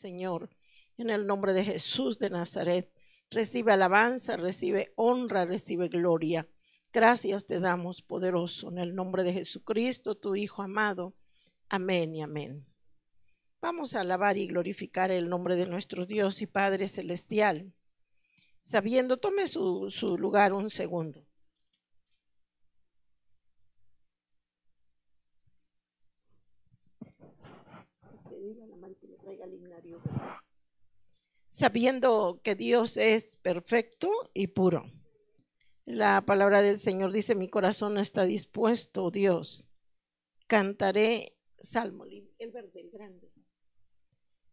Señor. En el nombre de Jesús de Nazaret, recibe alabanza, recibe honra, recibe gloria. Gracias te damos, poderoso, en el nombre de Jesucristo, tu Hijo amado. Amén y amén. Vamos a alabar y glorificar el nombre de nuestro Dios y Padre Celestial. Sabiendo, tome su, su lugar un segundo. sabiendo que Dios es perfecto y puro. La palabra del Señor dice, mi corazón está dispuesto, Dios. Cantaré Salmo, el verde, el grande.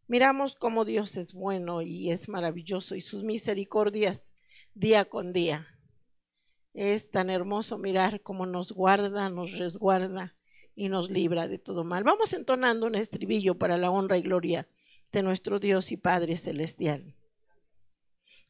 Miramos cómo Dios es bueno y es maravilloso y sus misericordias día con día. Es tan hermoso mirar cómo nos guarda, nos resguarda y nos libra de todo mal. Vamos entonando un estribillo para la honra y gloria de nuestro Dios y Padre Celestial.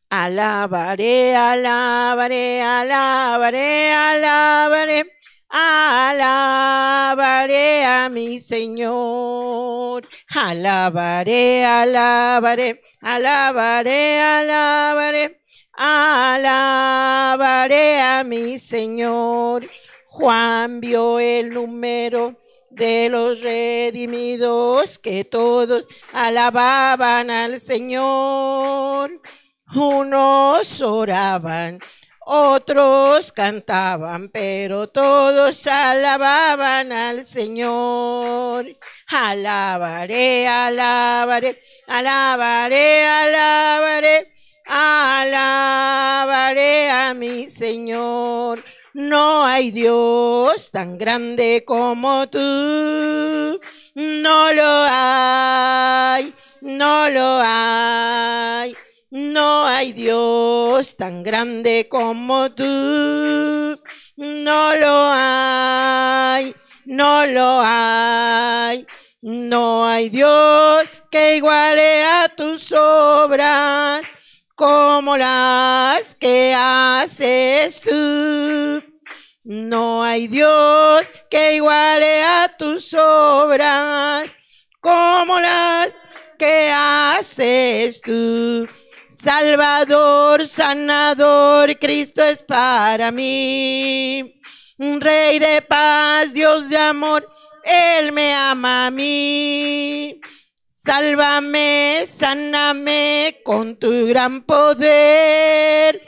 Alabaré, alabaré, alabaré, alabaré, alabaré a mi Señor. Alabaré, alabaré, alabaré, alabaré, alabaré a mi Señor. Juan vio el número de los redimidos que todos alababan al Señor. Unos oraban, otros cantaban, pero todos alababan al Señor. Alabaré, alabaré, alabaré, alabaré, alabaré a mi Señor. No hay Dios tan grande como tú. No lo hay, no lo hay. No hay Dios tan grande como tú. No lo hay, no lo hay. No hay Dios que iguale a tus obras como las que haces tú. No hay Dios que iguale a tus obras como las que haces tú. Salvador, sanador, Cristo es para mí. Un rey de paz, Dios de amor, Él me ama a mí. Sálvame, sáname con tu gran poder.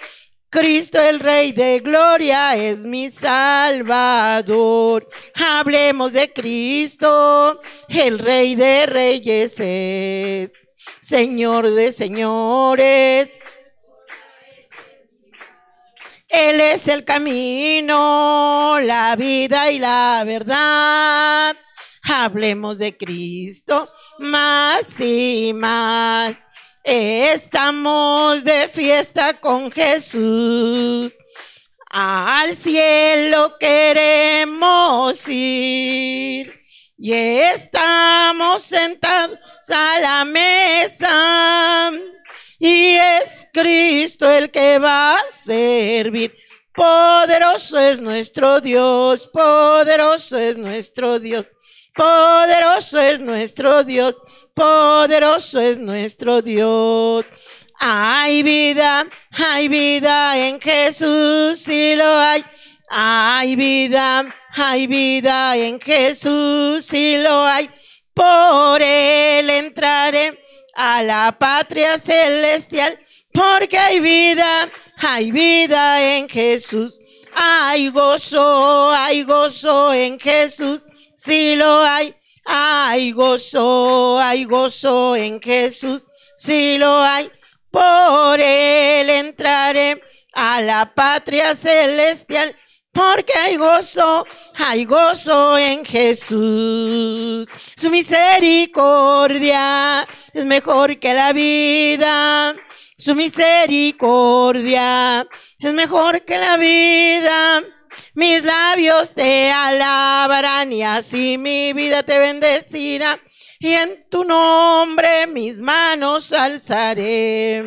Cristo el Rey de Gloria es mi Salvador. Hablemos de Cristo, el Rey de Reyes es, Señor de Señores. Él es el camino, la vida y la verdad. Hablemos de Cristo más y más. Estamos de fiesta con Jesús. Al cielo queremos ir. Y estamos sentados a la mesa. Y es Cristo el que va a servir. Poderoso es nuestro Dios, poderoso es nuestro Dios, poderoso es nuestro Dios poderoso es nuestro Dios. Hay vida, hay vida en Jesús, si lo hay. Hay vida, hay vida en Jesús, si lo hay. Por él entraré a la patria celestial, porque hay vida, hay vida en Jesús. Hay gozo, hay gozo en Jesús, si lo hay. Hay gozo, hay gozo en Jesús, si lo hay, por él entraré a la patria celestial, porque hay gozo, hay gozo en Jesús. Su misericordia es mejor que la vida. Su misericordia es mejor que la vida. Mis labios te alabarán y así mi vida te bendecirá. Y en tu nombre mis manos alzaré.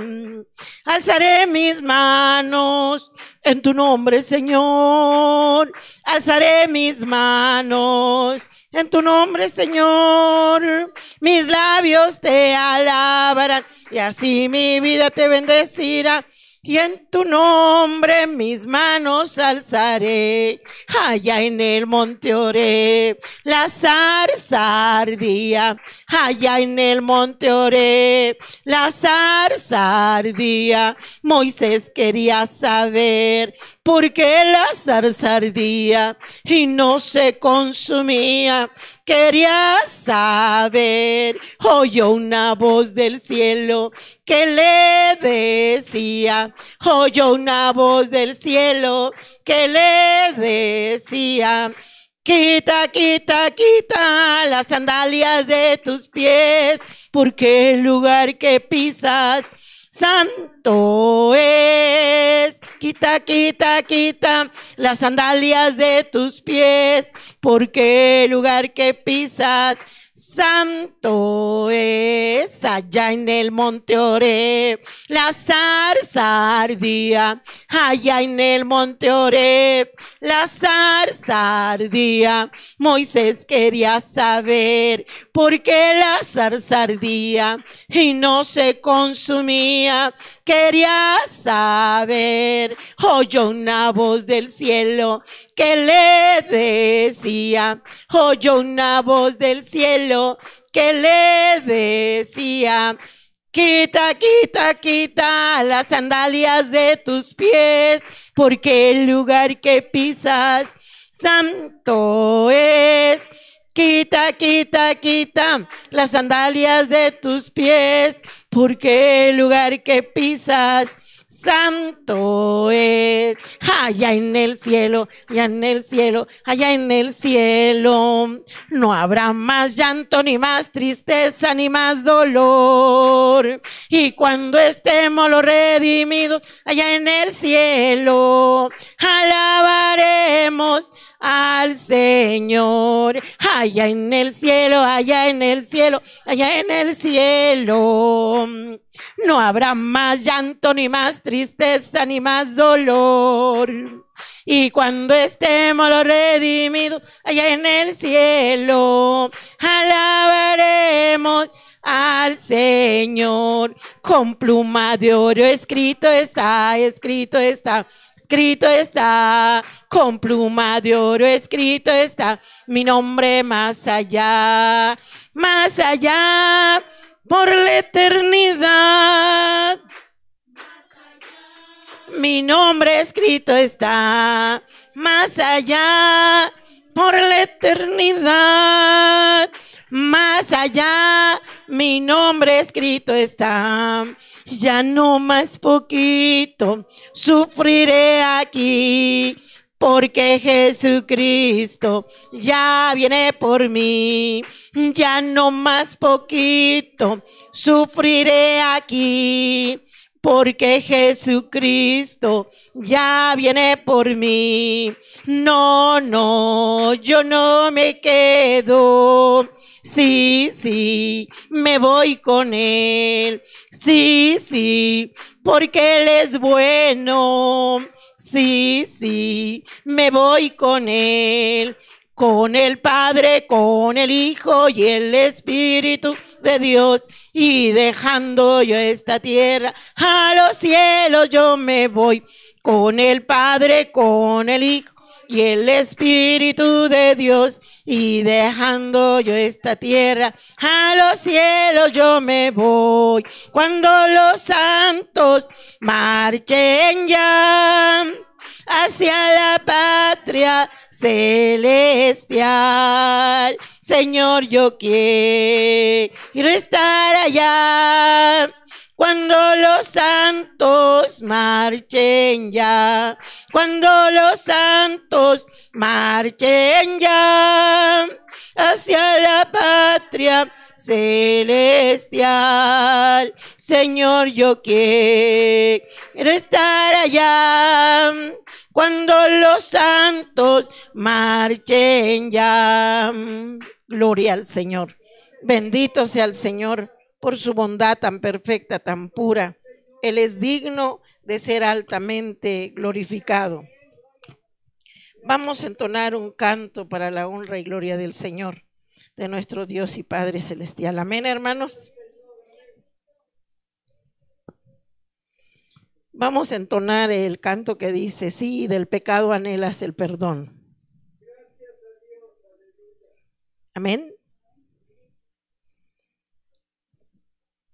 Alzaré mis manos en tu nombre, Señor. Alzaré mis manos en tu nombre, Señor. Mis labios te alabarán y así mi vida te bendecirá. Y en tu nombre mis manos alzaré, allá en el monte oré, la zarzardía, allá en el monte oré, la zarzardía. Moisés quería saber porque la zarzardía y no se consumía. Quería saber, oyó una voz del cielo que le decía, oyó una voz del cielo que le decía. Quita, quita, quita las sandalias de tus pies, porque el lugar que pisas Santo es, quita, quita, quita las sandalias de tus pies, porque el lugar que pisas Santo es allá en el monte Oreb, la zarza ardía, allá en el monte Oreb, la zarza ardía. Moisés quería saber por qué la zarza ardía y no se consumía quería saber. Oyó una voz del cielo que le decía, oyó una voz del cielo que le decía, Quita, quita, quita las sandalias de tus pies, porque el lugar que pisas santo es. Quita, quita, quita las sandalias de tus pies, porque el lugar que pisas santo es. Allá en el cielo, allá en el cielo, allá en el cielo. No habrá más llanto, ni más tristeza, ni más dolor. Y cuando estemos los redimidos, allá en el cielo, alabaremos al Señor. Allá en el cielo, allá en el cielo, allá en el cielo. No habrá más llanto, ni más tristeza, ni más dolor. Y cuando estemos los redimidos allá en el cielo, alabaremos al Señor. Con pluma de oro escrito está, escrito está escrito está, con pluma de oro escrito está, mi nombre más allá, más allá, por la eternidad. Mi nombre escrito está, más allá, por la eternidad. Más allá, mi nombre escrito está ya no más poquito sufriré aquí, porque Jesucristo ya viene por mí, ya no más poquito sufriré aquí porque Jesucristo ya viene por mí. No, no, yo no me quedo. Sí, sí, me voy con Él. Sí, sí, porque Él es bueno. Sí, sí, me voy con Él. Con el Padre, con el Hijo y el Espíritu de Dios y dejando yo esta tierra, a los cielos yo me voy con el Padre, con el Hijo y el Espíritu de Dios. Y dejando yo esta tierra, a los cielos yo me voy. Cuando los santos marchen ya hacia la patria celestial. Señor, yo quiero estar allá. Cuando los santos marchen ya, cuando los santos marchen ya hacia la patria celestial. Señor, yo quiero estar allá cuando los santos marchen ya. Gloria al Señor. Bendito sea el Señor por su bondad tan perfecta, tan pura. Él es digno de ser altamente glorificado. Vamos a entonar un canto para la honra y gloria del Señor, de nuestro Dios y Padre Celestial. Amén, hermanos. Vamos a entonar el canto que dice, sí, del pecado anhelas el perdón. Amén.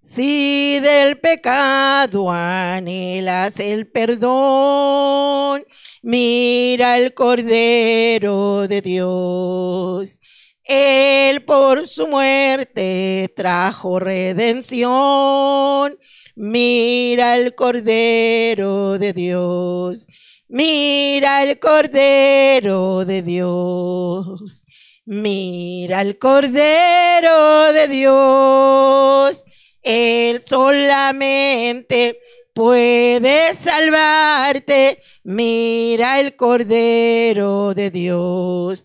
Si del pecado anhelas el perdón, mira el Cordero de Dios él por su muerte trajo redención. Mira el Cordero de Dios. Mira el Cordero de Dios. Mira el Cordero de Dios. Él solamente puede salvarte. Mira el Cordero de Dios.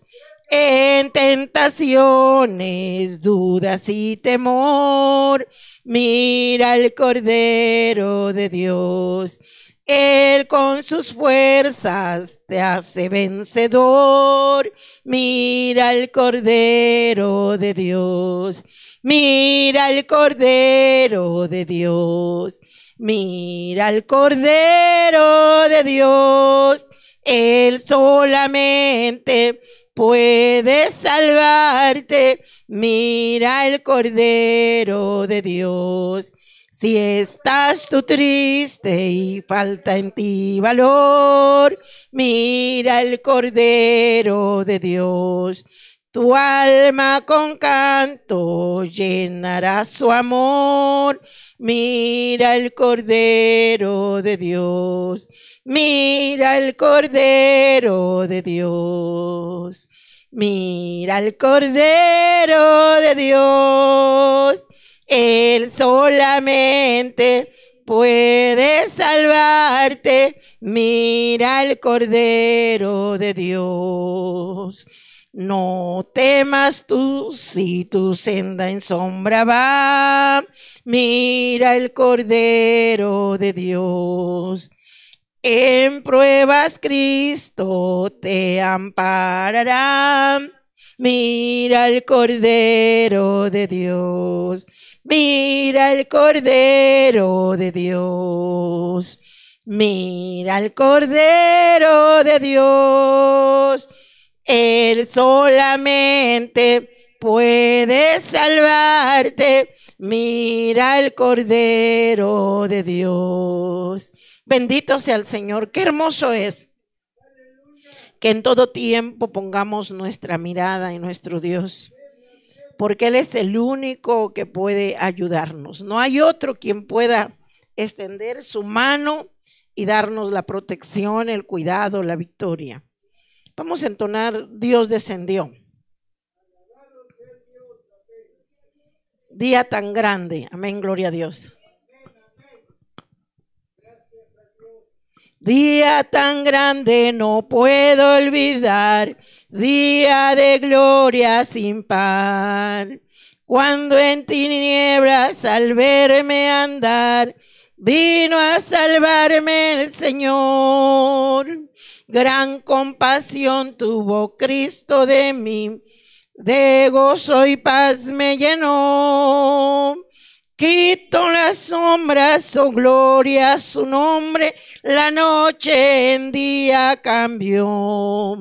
En tentaciones, dudas y temor, mira al Cordero de Dios. Él con sus fuerzas te hace vencedor. Mira al Cordero de Dios. Mira al Cordero de Dios. Mira al Cordero de Dios. Él solamente Puedes salvarte. Mira el Cordero de Dios. Si estás tú triste y falta en ti valor, mira el Cordero de Dios. Tu alma con canto llenará su amor. Mira el Cordero de Dios, mira el Cordero de Dios, mira el Cordero de Dios. Él solamente puede salvarte, mira al Cordero de Dios. No temas tú si tu senda en sombra va. Mira el Cordero de Dios. En pruebas Cristo te amparará. Mira el Cordero de Dios. Mira el Cordero de Dios. Mira el Cordero de Dios. Él solamente puede salvarte. Mira el Cordero de Dios. Bendito sea el Señor. Qué hermoso es que en todo tiempo pongamos nuestra mirada en nuestro Dios, porque Él es el único que puede ayudarnos. No hay otro quien pueda extender su mano y darnos la protección, el cuidado, la victoria. Vamos a entonar, Dios descendió. Día tan grande. Amén, gloria a Dios. Día tan grande no puedo olvidar, día de gloria sin par. Cuando en tinieblas al verme andar, Vino a salvarme el Señor. Gran compasión tuvo Cristo de mí. De gozo y paz me llenó. Quito las sombras, o oh gloria, su nombre, la noche en día cambió.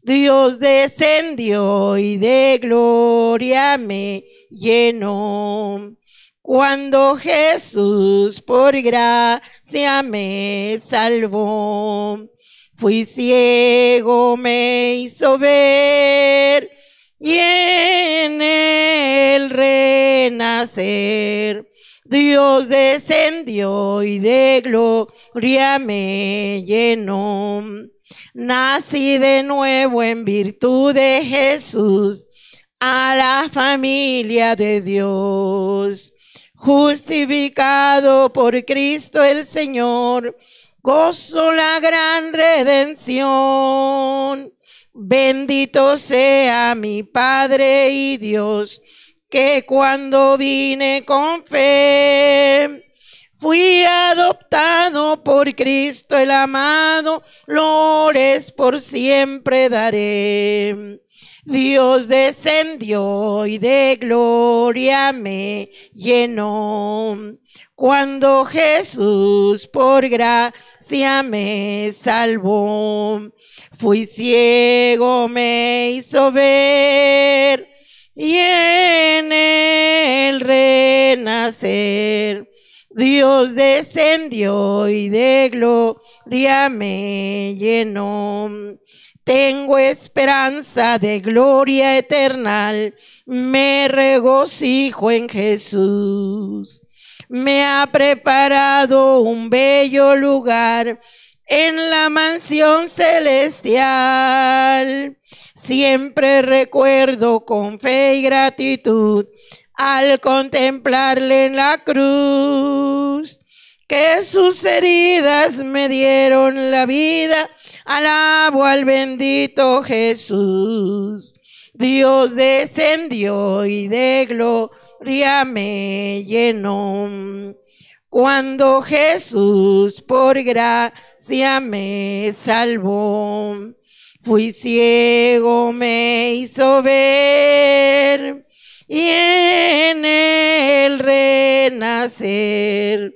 Dios descendió y de gloria me llenó. Cuando Jesús por gracia me salvó, fui ciego, me hizo ver y en el renacer. Dios descendió y de gloria me llenó. Nací de nuevo en virtud de Jesús a la familia de Dios justificado por Cristo el Señor, gozo la gran redención. Bendito sea mi Padre y Dios, que cuando vine con fe, Fui adoptado por Cristo el amado, flores por siempre daré. Dios descendió y de gloria me llenó. Cuando Jesús por gracia me salvó, fui ciego, me hizo ver y en el renacer Dios descendió y de gloria me llenó. Tengo esperanza de gloria eterna, me regocijo en Jesús. Me ha preparado un bello lugar en la mansión celestial. Siempre recuerdo con fe y gratitud al contemplarle en la cruz que sus heridas me dieron la vida. Alabo al bendito Jesús. Dios descendió y de gloria me llenó. Cuando Jesús por gracia me salvó, fui ciego, me hizo ver y en el renacer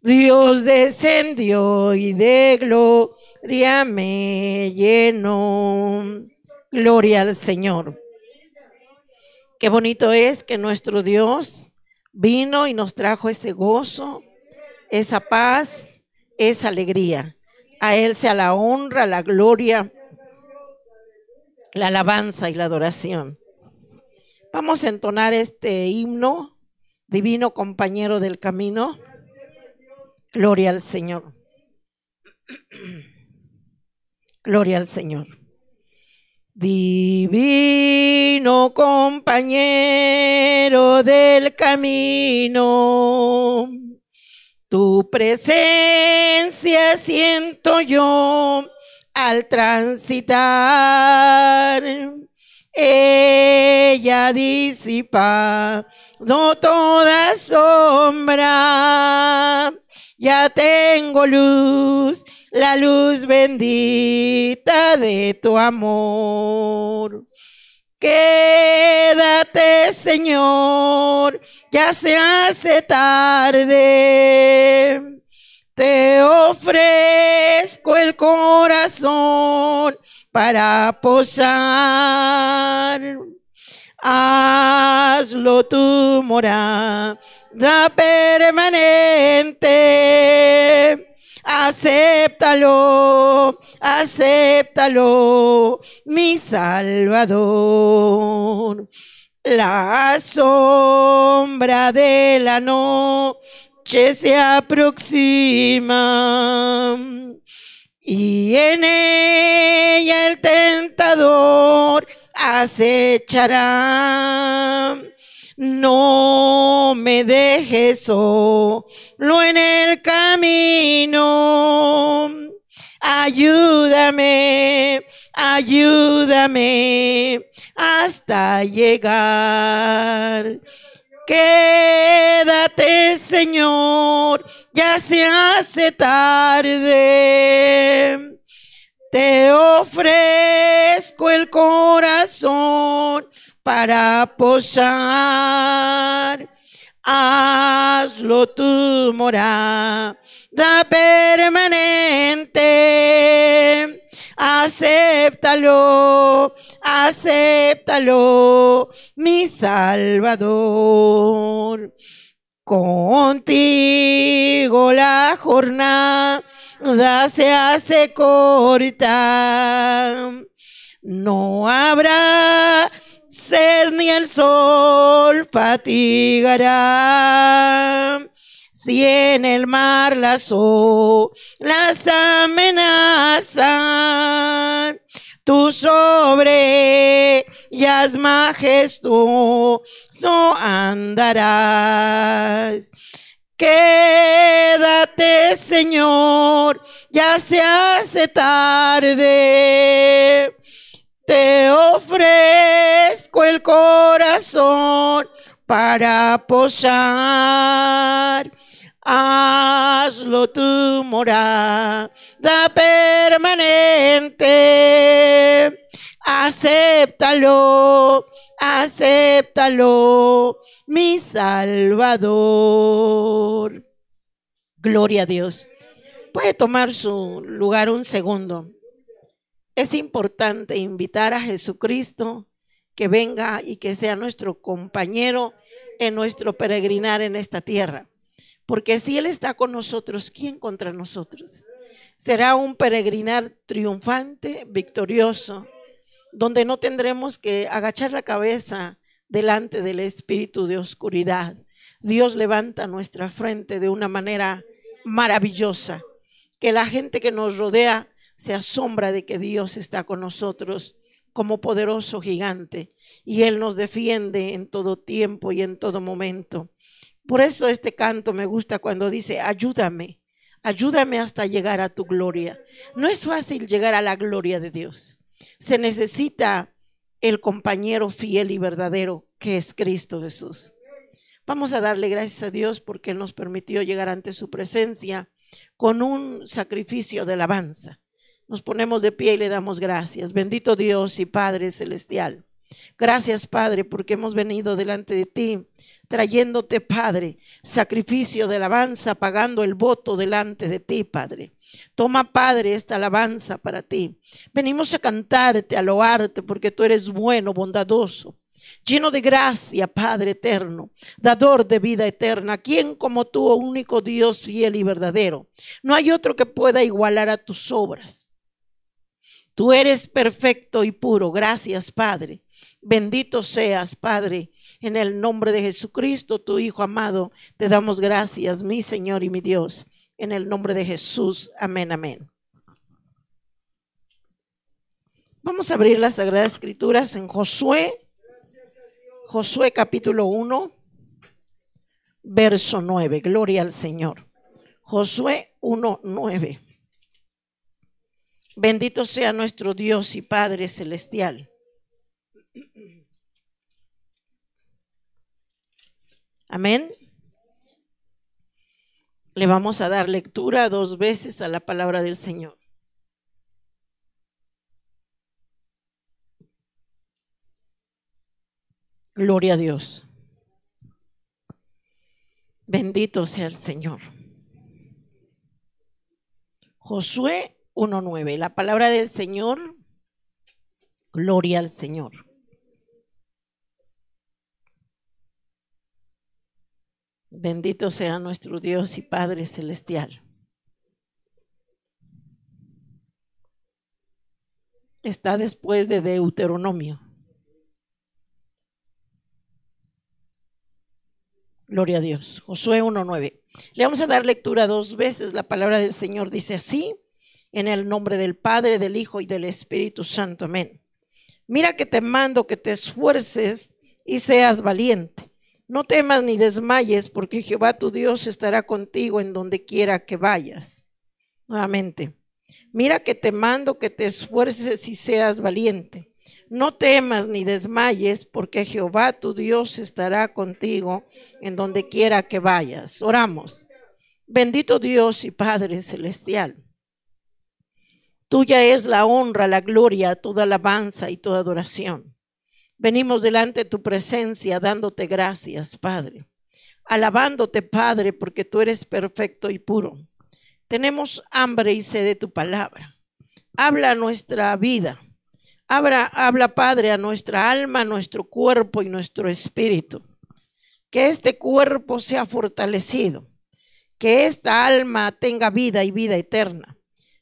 Dios descendió y de gloria me llenó. Gloria al Señor. Qué bonito es que nuestro Dios vino y nos trajo ese gozo, esa paz, esa alegría. A Él sea la honra, la gloria, la alabanza y la adoración. Vamos a entonar este himno, Divino Compañero del Camino. Gloria al Señor. Gloria al Señor. Divino compañero del camino, tu presencia siento yo al transitar. Ella disipa no toda sombra ya tengo luz, la luz bendita de tu amor. Quédate, Señor, ya se hace tarde. Te ofrezco el corazón para posar. Hazlo tu morada la permanente. Acéptalo, acéptalo, mi Salvador. La sombra de la noche se aproxima y en ella el tentador acechará no me dejes solo en el camino. Ayúdame, ayúdame hasta llegar. Quédate, Señor, ya se hace tarde. Te ofrezco el corazón para posar. Hazlo tu morada permanente. Acéptalo, acéptalo, mi Salvador. Contigo la jornada se hace corta. No habrá sed ni el sol fatigará. Si en el mar las olas amenazan, tú sobre ellas majestuoso andarás. Quédate, Señor, ya se hace tarde te ofrezco el corazón para posar. Hazlo tu morada permanente. Acéptalo, acéptalo, mi Salvador. Gloria a Dios. Puede tomar su lugar un segundo. Es importante invitar a Jesucristo que venga y que sea nuestro compañero en nuestro peregrinar en esta tierra. Porque si Él está con nosotros, ¿quién contra nosotros? Será un peregrinar triunfante, victorioso, donde no tendremos que agachar la cabeza delante del espíritu de oscuridad. Dios levanta nuestra frente de una manera maravillosa. Que la gente que nos rodea se asombra de que Dios está con nosotros como poderoso gigante y Él nos defiende en todo tiempo y en todo momento. Por eso este canto me gusta cuando dice, ayúdame, ayúdame hasta llegar a tu gloria. No es fácil llegar a la gloria de Dios. Se necesita el compañero fiel y verdadero que es Cristo Jesús. Vamos a darle gracias a Dios porque Él nos permitió llegar ante su presencia con un sacrificio de alabanza. Nos ponemos de pie y le damos gracias. Bendito Dios y Padre Celestial. Gracias, Padre, porque hemos venido delante de ti, trayéndote, Padre, sacrificio de alabanza, pagando el voto delante de ti, Padre. Toma, Padre, esta alabanza para ti. Venimos a cantarte, a loarte, porque tú eres bueno, bondadoso lleno de gracia, Padre eterno, dador de vida eterna, quien como tú, oh único Dios fiel y verdadero. No hay otro que pueda igualar a tus obras. Tú eres perfecto y puro. Gracias, Padre. Bendito seas, Padre. En el nombre de Jesucristo, tu Hijo amado, te damos gracias, mi Señor y mi Dios. En el nombre de Jesús. Amén, amén. Vamos a abrir las Sagradas Escrituras en Josué. Josué capítulo 1, verso 9. Gloria al Señor. Josué 1, 9. Bendito sea nuestro Dios y Padre Celestial. Amén. Le vamos a dar lectura dos veces a la palabra del Señor. Gloria a Dios. Bendito sea el Señor. Josué 1.9. La palabra del Señor, gloria al Señor. Bendito sea nuestro Dios y Padre Celestial. Está después de Deuteronomio. Gloria a Dios. Josué 1.9. Le vamos a dar lectura dos veces. La palabra del Señor dice así. En el nombre del Padre, del Hijo y del Espíritu Santo. Amén. Mira que te mando que te esfuerces y seas valiente. No temas ni desmayes, porque Jehová tu Dios estará contigo en donde quiera que vayas. Nuevamente. Mira que te mando que te esfuerces y seas valiente. No temas ni desmayes, porque Jehová tu Dios estará contigo en donde quiera que vayas. Oramos. Bendito Dios y Padre Celestial. Tuya es la honra, la gloria, toda alabanza y toda adoración. Venimos delante de tu presencia dándote gracias, Padre. Alabándote, Padre, porque tú eres perfecto y puro. Tenemos hambre y sed de tu palabra. Habla nuestra vida. Habla, habla, Padre, a nuestra alma, nuestro cuerpo y nuestro espíritu. Que este cuerpo sea fortalecido. Que esta alma tenga vida y vida eterna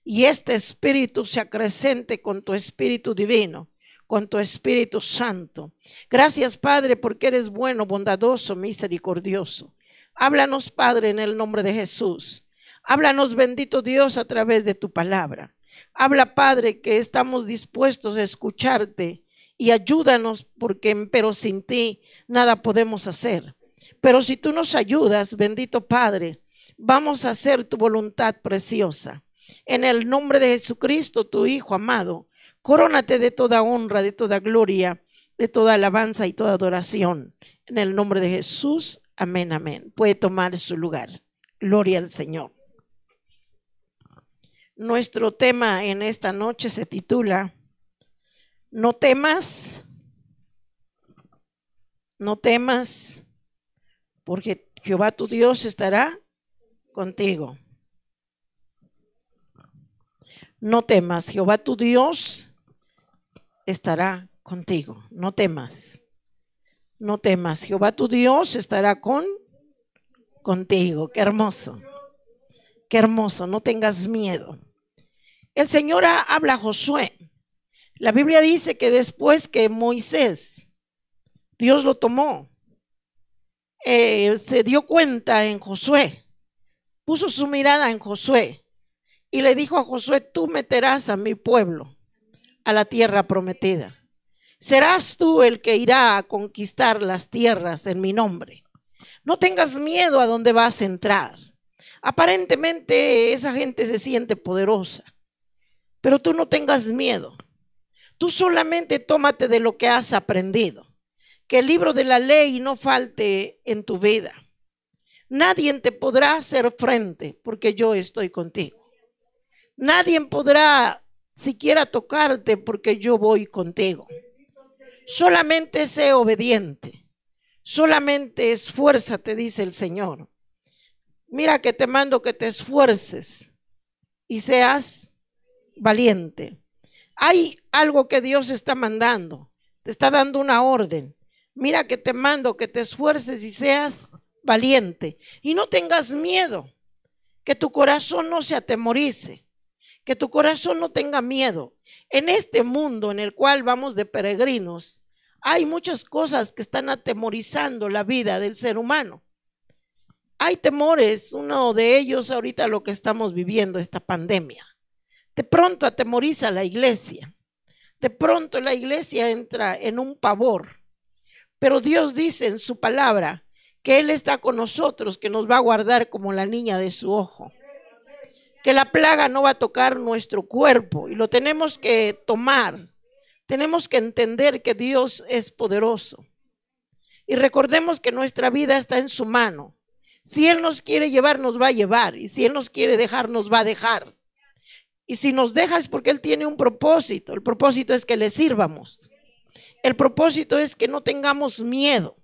y este espíritu se acrecente con tu espíritu divino, con tu espíritu santo. Gracias, Padre, porque eres bueno, bondadoso, misericordioso. Háblanos, Padre, en el nombre de Jesús. Háblanos, bendito Dios, a través de tu palabra. Habla, Padre, que estamos dispuestos a escucharte y ayúdanos, porque pero sin ti nada podemos hacer. Pero si tú nos ayudas, bendito Padre, vamos a hacer tu voluntad preciosa. En el nombre de Jesucristo, tu Hijo amado, corónate de toda honra, de toda gloria, de toda alabanza y toda adoración. En el nombre de Jesús, amén, amén. Puede tomar su lugar. Gloria al Señor. Nuestro tema en esta noche se titula No temas, no temas, porque Jehová tu Dios estará contigo no temas, Jehová tu Dios estará contigo, no temas, no temas, Jehová tu Dios estará con contigo, qué hermoso, qué hermoso, no tengas miedo. El Señor habla a Josué. La Biblia dice que después que Moisés, Dios lo tomó, eh, se dio cuenta en Josué, puso su mirada en Josué y le dijo a Josué, tú meterás a mi pueblo a la tierra prometida. Serás tú el que irá a conquistar las tierras en mi nombre. No tengas miedo a dónde vas a entrar. Aparentemente esa gente se siente poderosa, pero tú no tengas miedo. Tú solamente tómate de lo que has aprendido. Que el libro de la ley no falte en tu vida. Nadie te podrá hacer frente porque yo estoy contigo. Nadie podrá siquiera tocarte porque yo voy contigo. Solamente sé obediente. Solamente esfuérzate, dice el Señor. Mira que te mando que te esfuerces y seas valiente. Hay algo que Dios está mandando. Te está dando una orden. Mira que te mando que te esfuerces y seas valiente. Y no tengas miedo. Que tu corazón no se atemorice que tu corazón no tenga miedo. En este mundo en el cual vamos de peregrinos, hay muchas cosas que están atemorizando la vida del ser humano. Hay temores, uno de ellos ahorita lo que estamos viviendo, esta pandemia. De pronto atemoriza la iglesia. De pronto la iglesia entra en un pavor. Pero Dios dice en su palabra que Él está con nosotros, que nos va a guardar como la niña de su ojo que la plaga no va a tocar nuestro cuerpo y lo tenemos que tomar. Tenemos que entender que Dios es poderoso. Y recordemos que nuestra vida está en su mano. Si Él nos quiere llevar, nos va a llevar. Y si Él nos quiere dejar, nos va a dejar. Y si nos deja es porque Él tiene un propósito. El propósito es que le sirvamos. El propósito es que no tengamos miedo.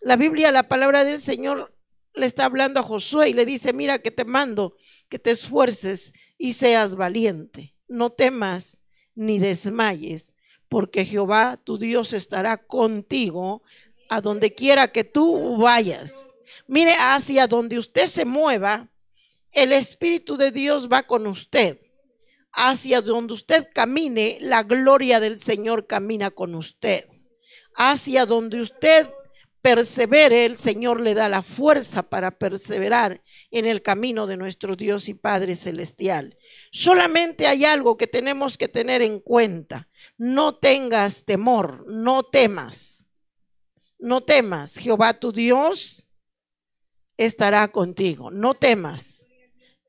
La Biblia, la palabra del Señor, le está hablando a Josué y le dice, mira que te mando que te esfuerces y seas valiente. No temas ni desmayes, porque Jehová tu Dios estará contigo a donde quiera que tú vayas. Mire, hacia donde usted se mueva, el Espíritu de Dios va con usted. Hacia donde usted camine, la gloria del Señor camina con usted. Hacia donde usted persevere, el Señor le da la fuerza para perseverar en el camino de nuestro Dios y Padre Celestial. Solamente hay algo que tenemos que tener en cuenta. No tengas temor, no temas. No temas, Jehová tu Dios estará contigo. No temas,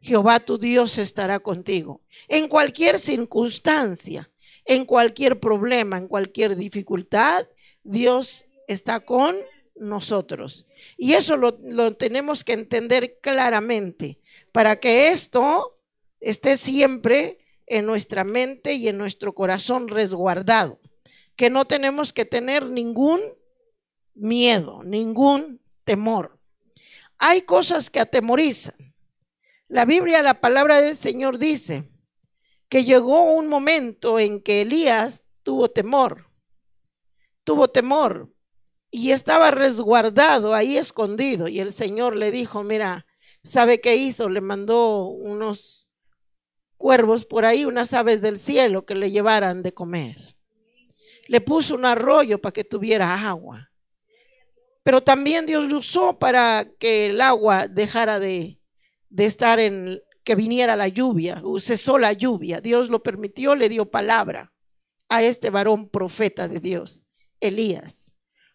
Jehová tu Dios estará contigo. En cualquier circunstancia, en cualquier problema, en cualquier dificultad, Dios está con nosotros. Y eso lo, lo tenemos que entender claramente para que esto esté siempre en nuestra mente y en nuestro corazón resguardado, que no tenemos que tener ningún miedo, ningún temor. Hay cosas que atemorizan. La Biblia, la palabra del Señor dice que llegó un momento en que Elías tuvo temor, tuvo temor y estaba resguardado ahí escondido. Y el Señor le dijo, mira, ¿sabe qué hizo? Le mandó unos cuervos por ahí, unas aves del cielo que le llevaran de comer. Le puso un arroyo para que tuviera agua. Pero también Dios lo usó para que el agua dejara de, de estar en, que viniera la lluvia, cesó la lluvia. Dios lo permitió, le dio palabra a este varón profeta de Dios, Elías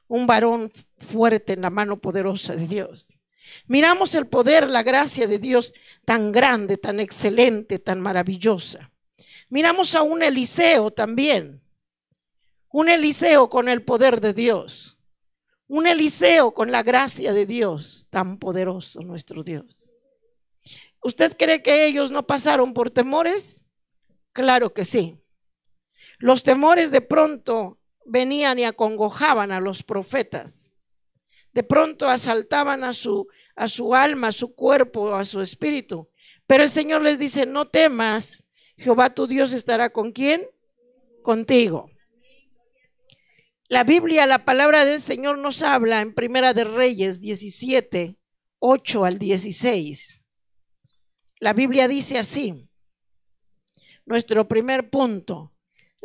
un varón fuerte en la mano poderosa de Dios. Miramos el poder, la gracia de Dios tan grande, tan excelente, tan maravillosa. Miramos a un Eliseo también, un Eliseo con el poder de Dios, un Eliseo con la gracia de Dios, tan poderoso nuestro Dios. ¿Usted cree que ellos no pasaron por temores? Claro que sí. Los temores de pronto venían y acongojaban a los profetas. De pronto asaltaban a su, a su alma, a su cuerpo, a su espíritu. Pero el Señor les dice, no temas, Jehová tu Dios estará con quién? Contigo. La Biblia, la palabra del Señor nos habla en Primera de Reyes 17, 8 al 16. La Biblia dice así, nuestro primer punto,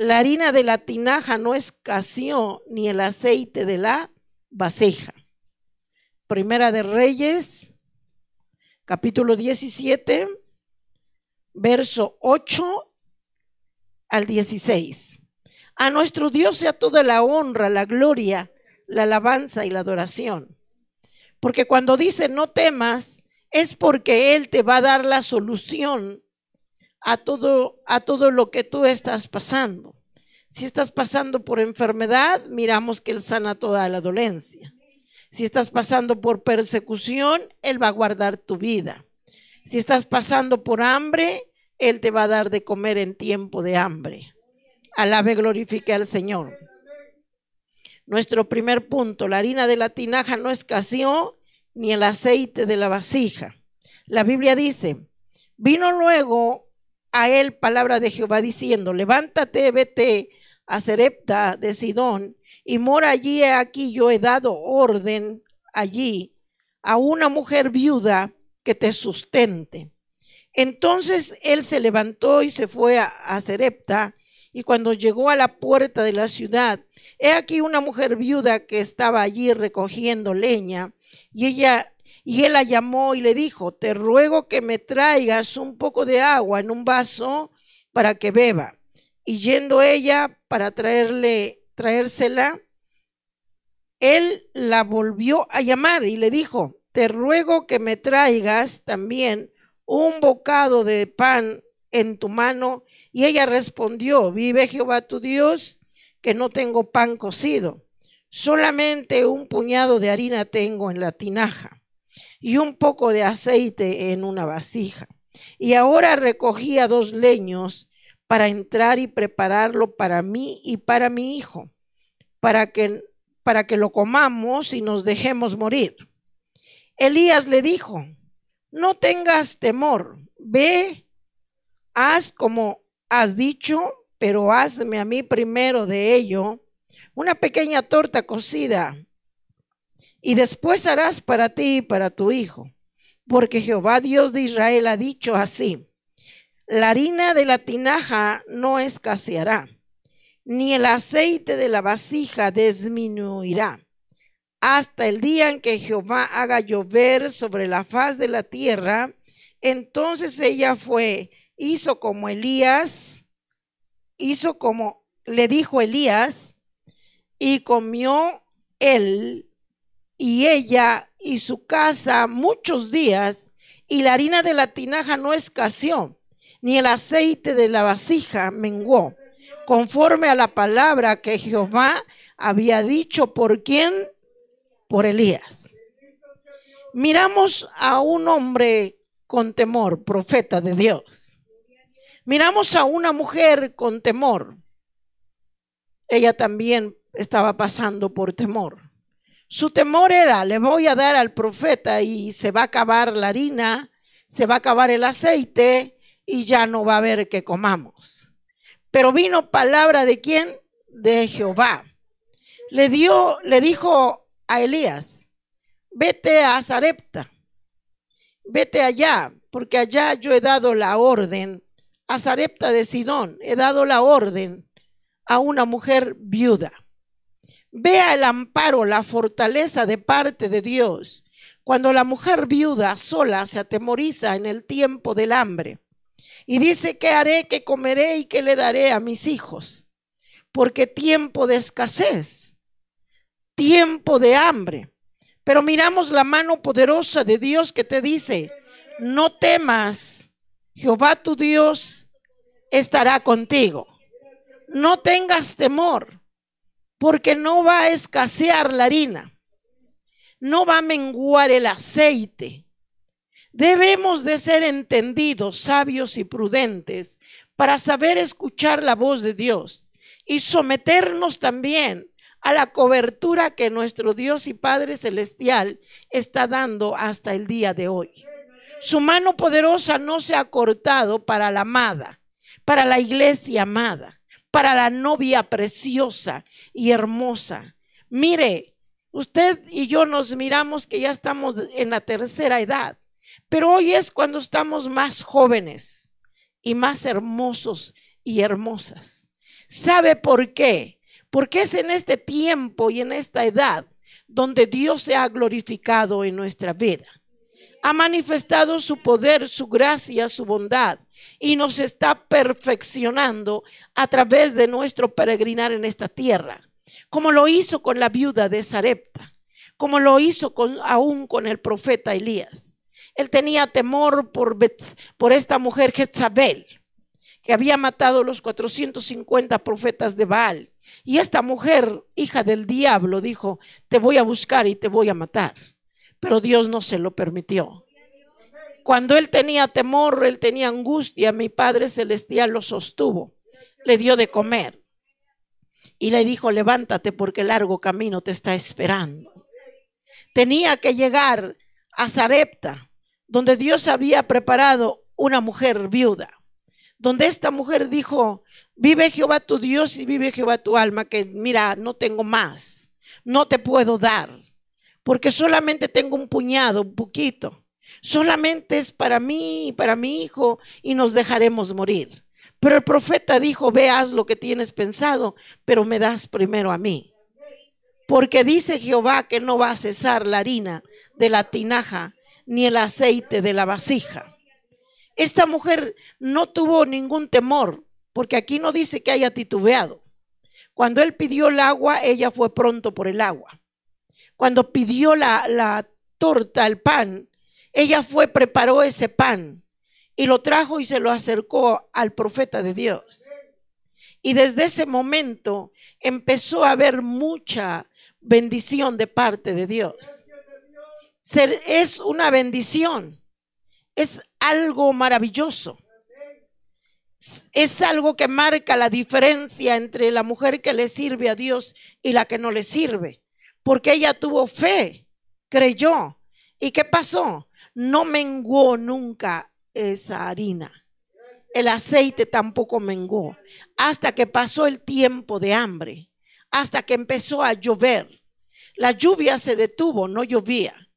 la harina de la tinaja no escaseó, ni el aceite de la baseja. Primera de Reyes, capítulo 17, verso 8 al 16. A nuestro Dios sea toda la honra, la gloria, la alabanza y la adoración. Porque cuando dice no temas, es porque Él te va a dar la solución a todo, a todo lo que tú estás pasando. Si estás pasando por enfermedad, miramos que Él sana toda la dolencia. Si estás pasando por persecución, Él va a guardar tu vida. Si estás pasando por hambre, Él te va a dar de comer en tiempo de hambre. Alabe, glorifique al Señor. Nuestro primer punto, la harina de la tinaja no escaseó ni el aceite de la vasija. La Biblia dice, vino luego a él palabra de Jehová diciendo, levántate, vete a Serepta de Sidón y mora allí, aquí yo he dado orden allí a una mujer viuda que te sustente. Entonces él se levantó y se fue a, a Serepta y cuando llegó a la puerta de la ciudad, he aquí una mujer viuda que estaba allí recogiendo leña y ella y él la llamó y le dijo, te ruego que me traigas un poco de agua en un vaso para que beba. Y yendo ella para traerle, traérsela, él la volvió a llamar y le dijo, te ruego que me traigas también un bocado de pan en tu mano. Y ella respondió, vive Jehová tu Dios, que no tengo pan cocido, solamente un puñado de harina tengo en la tinaja y un poco de aceite en una vasija. Y ahora recogía dos leños para entrar y prepararlo para mí y para mi hijo, para que, para que lo comamos y nos dejemos morir. Elías le dijo, no tengas temor, ve, haz como has dicho, pero hazme a mí primero de ello una pequeña torta cocida y después harás para ti y para tu hijo, porque Jehová Dios de Israel ha dicho así, la harina de la tinaja no escaseará, ni el aceite de la vasija disminuirá, hasta el día en que Jehová haga llover sobre la faz de la tierra. Entonces ella fue, hizo como Elías, hizo como le dijo Elías, y comió él y ella y su casa muchos días, y la harina de la tinaja no escaseó, ni el aceite de la vasija menguó, conforme a la palabra que Jehová había dicho por quién, por Elías. Miramos a un hombre con temor, profeta de Dios. Miramos a una mujer con temor. Ella también estaba pasando por temor. Su temor era, le voy a dar al profeta y se va a acabar la harina, se va a acabar el aceite y ya no va a haber que comamos. Pero vino palabra de quién? De Jehová. Le dio, le dijo a Elías, vete a Zarepta, vete allá, porque allá yo he dado la orden a Zarepta de Sidón, he dado la orden a una mujer viuda. Vea el amparo, la fortaleza de parte de Dios cuando la mujer viuda sola se atemoriza en el tiempo del hambre y dice, ¿qué haré, qué comeré y qué le daré a mis hijos? Porque tiempo de escasez, tiempo de hambre. Pero miramos la mano poderosa de Dios que te dice, no temas, Jehová tu Dios estará contigo. No tengas temor porque no va a escasear la harina, no va a menguar el aceite. Debemos de ser entendidos, sabios y prudentes para saber escuchar la voz de Dios y someternos también a la cobertura que nuestro Dios y Padre Celestial está dando hasta el día de hoy. Su mano poderosa no se ha cortado para la amada, para la iglesia amada para la novia preciosa y hermosa. Mire, usted y yo nos miramos que ya estamos en la tercera edad, pero hoy es cuando estamos más jóvenes y más hermosos y hermosas. ¿Sabe por qué? Porque es en este tiempo y en esta edad donde Dios se ha glorificado en nuestra vida ha manifestado su poder, su gracia, su bondad y nos está perfeccionando a través de nuestro peregrinar en esta tierra, como lo hizo con la viuda de Sarepta, como lo hizo con, aún con el profeta Elías. Él tenía temor por, por esta mujer Jezabel, que había matado los 450 profetas de Baal. Y esta mujer, hija del diablo, dijo, te voy a buscar y te voy a matar pero Dios no se lo permitió. Cuando él tenía temor, él tenía angustia, mi Padre Celestial lo sostuvo, le dio de comer y le dijo, levántate porque el largo camino te está esperando. Tenía que llegar a Zarepta, donde Dios había preparado una mujer viuda, donde esta mujer dijo, vive Jehová tu Dios y vive Jehová tu alma, que mira, no tengo más, no te puedo dar porque solamente tengo un puñado, un poquito. Solamente es para mí y para mi hijo y nos dejaremos morir. Pero el profeta dijo, veas lo que tienes pensado, pero me das primero a mí. Porque dice Jehová que no va a cesar la harina de la tinaja ni el aceite de la vasija. Esta mujer no tuvo ningún temor, porque aquí no dice que haya titubeado. Cuando él pidió el agua, ella fue pronto por el agua cuando pidió la, torta, el pan, ella fue, preparó ese pan y lo trajo y se lo acercó al profeta de Dios. Y desde ese momento empezó a haber mucha bendición de parte de Dios. es una bendición, es algo maravilloso. Es algo que marca la diferencia entre la mujer que le sirve a Dios y la que no le sirve porque ella tuvo fe, creyó. ¿Y qué pasó? No menguó nunca esa harina. El aceite tampoco menguó. Hasta que pasó el tiempo de hambre, hasta que empezó a llover. La lluvia se detuvo, no llovía.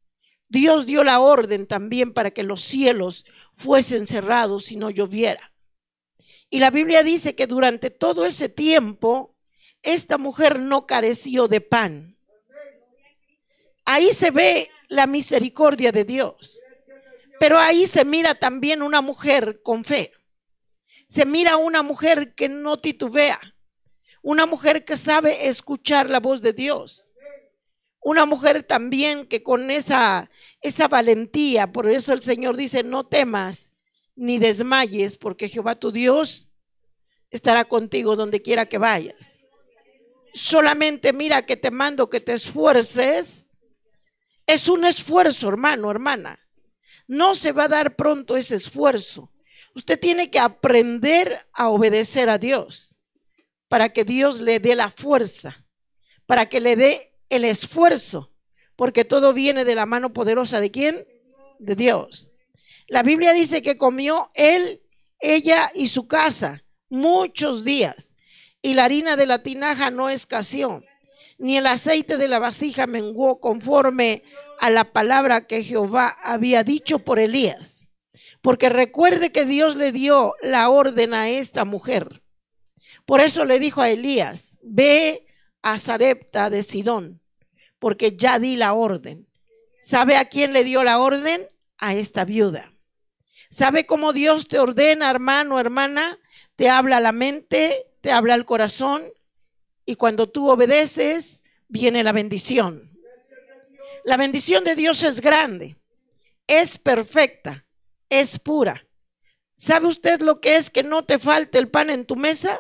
Dios dio la orden también para que los cielos fuesen cerrados y no lloviera. Y la Biblia dice que durante todo ese tiempo, esta mujer no careció de pan Ahí se ve la misericordia de Dios. Pero ahí se mira también una mujer con fe. Se mira una mujer que no titubea. Una mujer que sabe escuchar la voz de Dios. Una mujer también que con esa, esa valentía, por eso el Señor dice, no temas ni desmayes, porque Jehová tu Dios estará contigo donde quiera que vayas. Solamente mira que te mando que te esfuerces es un esfuerzo, hermano, hermana. No se va a dar pronto ese esfuerzo. Usted tiene que aprender a obedecer a Dios para que Dios le dé la fuerza, para que le dé el esfuerzo, porque todo viene de la mano poderosa de quién? De Dios. La Biblia dice que comió él, ella y su casa muchos días, y la harina de la tinaja no escaseó ni el aceite de la vasija menguó conforme a la palabra que Jehová había dicho por Elías. Porque recuerde que Dios le dio la orden a esta mujer. Por eso le dijo a Elías, ve a Zarepta de Sidón, porque ya di la orden. ¿Sabe a quién le dio la orden? A esta viuda. ¿Sabe cómo Dios te ordena, hermano, hermana? Te habla la mente, te habla el corazón, y cuando tú obedeces, viene la bendición. La bendición de Dios es grande, es perfecta, es pura. ¿Sabe usted lo que es que no te falte el pan en tu mesa?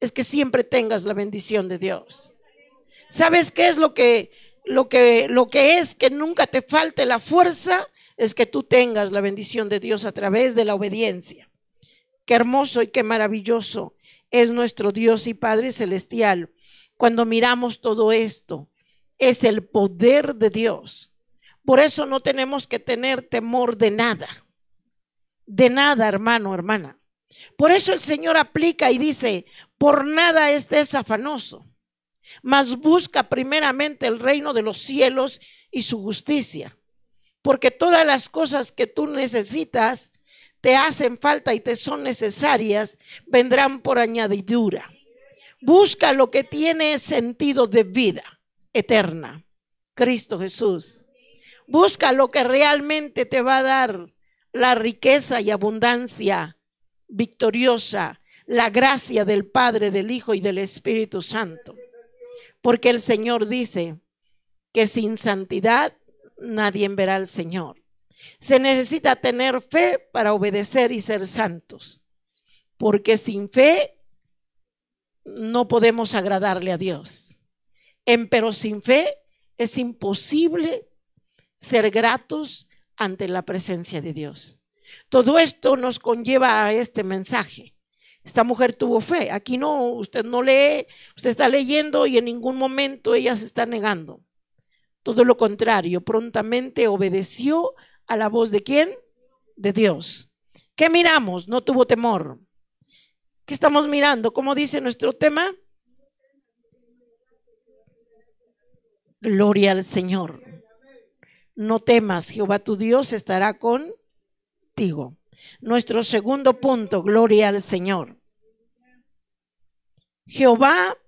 Es que siempre tengas la bendición de Dios. ¿Sabes qué es lo que lo que lo que es que nunca te falte la fuerza? Es que tú tengas la bendición de Dios a través de la obediencia. Qué hermoso y qué maravilloso es nuestro Dios y Padre celestial cuando miramos todo esto. Es el poder de Dios. Por eso no tenemos que tener temor de nada. De nada, hermano, hermana. Por eso el Señor aplica y dice, por nada es desafanoso mas busca primeramente el reino de los cielos y su justicia, porque todas las cosas que tú necesitas, te hacen falta y te son necesarias, vendrán por añadidura. Busca lo que tiene sentido de vida eterna. Cristo Jesús. Busca lo que realmente te va a dar la riqueza y abundancia victoriosa, la gracia del Padre, del Hijo y del Espíritu Santo. Porque el Señor dice que sin santidad nadie verá al Señor. Se necesita tener fe para obedecer y ser santos, porque sin fe no podemos agradarle a Dios. pero sin fe es imposible ser gratos ante la presencia de Dios. Todo esto nos conlleva a este mensaje. Esta mujer tuvo fe. Aquí no, usted no lee, usted está leyendo y en ningún momento ella se está negando. Todo lo contrario, prontamente obedeció a la voz de quién? De Dios. ¿Qué miramos? No tuvo temor. ¿Qué estamos mirando. ¿Cómo dice nuestro tema? Gloria al Señor. No temas, Jehová tu Dios estará contigo. Nuestro segundo punto, gloria al Señor. Jehová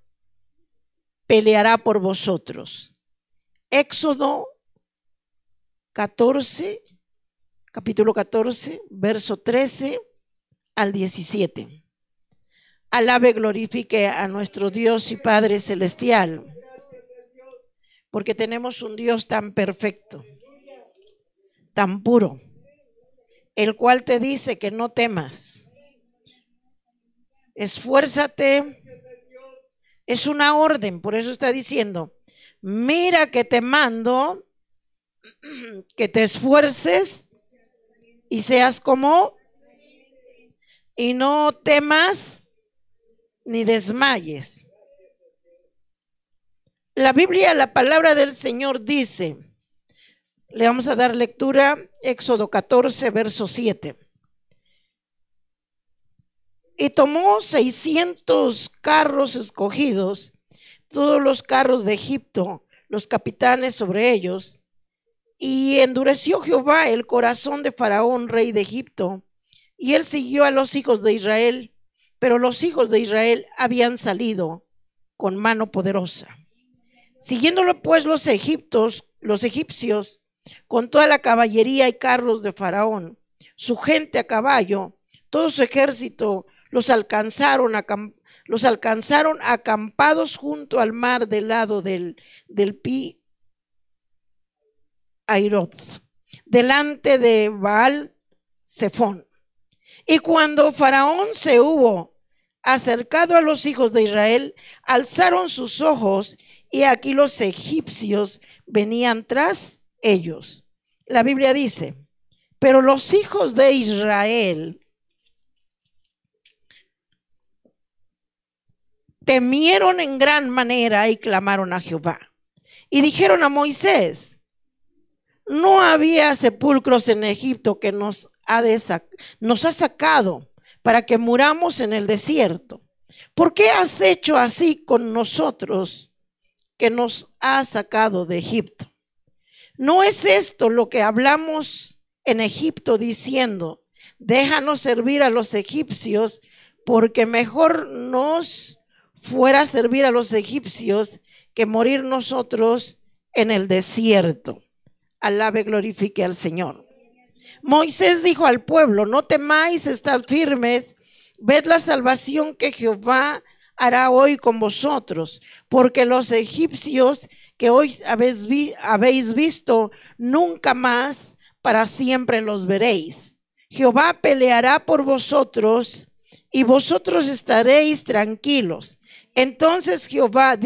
peleará por vosotros. Éxodo 14, capítulo 14, verso 13 al 17 alabe, glorifique a nuestro Dios y Padre Celestial, porque tenemos un Dios tan perfecto, tan puro, el cual te dice que no temas. Esfuérzate. Es una orden, por eso está diciendo, mira que te mando, que te esfuerces y seas como, y no temas ni desmayes. La Biblia, la palabra del Señor dice, le vamos a dar lectura, Éxodo 14, verso 7. Y tomó 600 carros escogidos, todos los carros de Egipto, los capitanes sobre ellos, y endureció Jehová el corazón de Faraón, rey de Egipto, y él siguió a los hijos de Israel pero los hijos de Israel habían salido con mano poderosa. Siguiéndolo pues los egiptos, los egipcios, con toda la caballería y carros de Faraón, su gente a caballo, todo su ejército, los alcanzaron, los alcanzaron acampados junto al mar del lado del, del Pi Airoth, delante de Baal Zephón. Y cuando Faraón se hubo acercado a los hijos de Israel, alzaron sus ojos y aquí los egipcios venían tras ellos. La Biblia dice, pero los hijos de Israel temieron en gran manera y clamaron a Jehová. Y dijeron a Moisés, no había sepulcros en Egipto que nos nos ha sacado para que muramos en el desierto. ¿Por qué has hecho así con nosotros que nos ha sacado de Egipto? ¿No es esto lo que hablamos en Egipto diciendo, déjanos servir a los egipcios porque mejor nos fuera a servir a los egipcios que morir nosotros en el desierto? Alabe, glorifique al Señor. Moisés dijo al pueblo, no temáis, estad firmes, ved la salvación que Jehová hará hoy con vosotros, porque los egipcios que hoy habéis, visto, nunca más para siempre los veréis. Jehová peleará por vosotros y vosotros estaréis tranquilos. Entonces Jehová,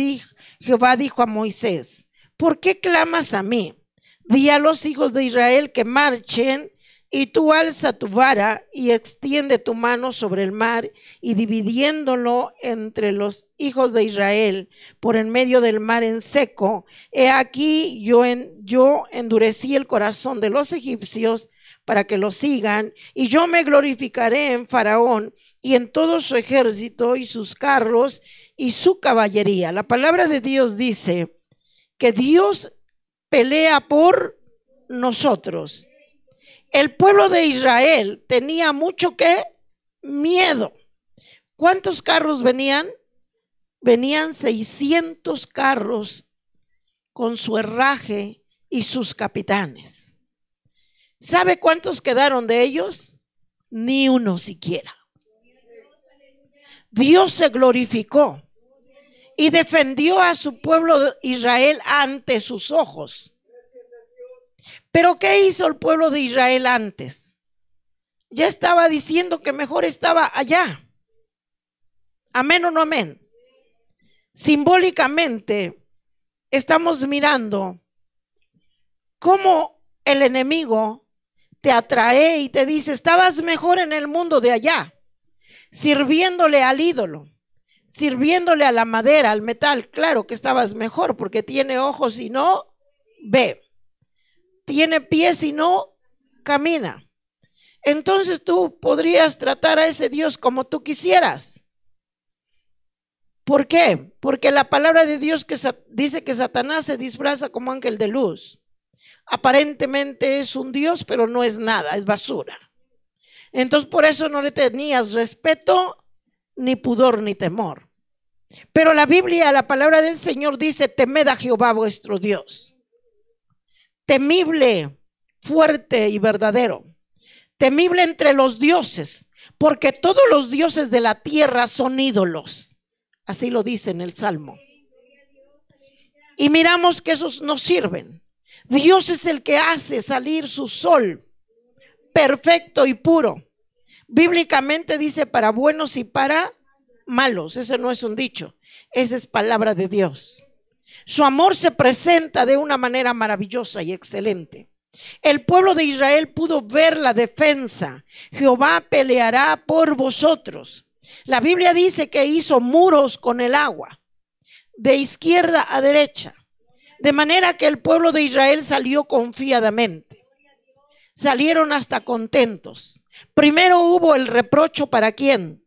Jehová dijo a Moisés, ¿por qué clamas a mí? Di a los hijos de Israel que marchen y tú alza tu vara y extiende tu mano sobre el mar y dividiéndolo entre los hijos de Israel por en medio del mar en seco. He aquí yo, en, yo endurecí el corazón de los egipcios para que lo sigan, y yo me glorificaré en Faraón y en todo su ejército y sus carros y su caballería. La palabra de Dios dice que Dios pelea por nosotros. El pueblo de Israel tenía mucho que miedo. ¿Cuántos carros venían? Venían 600 carros con su herraje y sus capitanes. ¿Sabe cuántos quedaron de ellos? Ni uno siquiera. Dios se glorificó y defendió a su pueblo de Israel ante sus ojos. Pero ¿qué hizo el pueblo de Israel antes? Ya estaba diciendo que mejor estaba allá. Amén o no amén. Simbólicamente estamos mirando cómo el enemigo te atrae y te dice, estabas mejor en el mundo de allá, sirviéndole al ídolo, sirviéndole a la madera, al metal. Claro que estabas mejor porque tiene ojos y no ve tiene pies y no camina. Entonces tú podrías tratar a ese Dios como tú quisieras. ¿Por qué? Porque la palabra de Dios que dice que Satanás se disfraza como ángel de luz. Aparentemente es un Dios, pero no es nada, es basura. Entonces por eso no le tenías respeto, ni pudor, ni temor. Pero la Biblia, la palabra del Señor dice, temed a Jehová vuestro Dios temible, fuerte y verdadero, temible entre los dioses, porque todos los dioses de la tierra son ídolos. Así lo dice en el Salmo. Y miramos que esos no sirven. Dios es el que hace salir su sol perfecto y puro. Bíblicamente dice para buenos y para malos. Ese no es un dicho, esa es palabra de Dios. Su amor se presenta de una manera maravillosa y excelente. El pueblo de Israel pudo ver la defensa. Jehová peleará por vosotros. La Biblia dice que hizo muros con el agua, de izquierda a derecha, de manera que el pueblo de Israel salió confiadamente. Salieron hasta contentos. Primero hubo el reprocho para quién?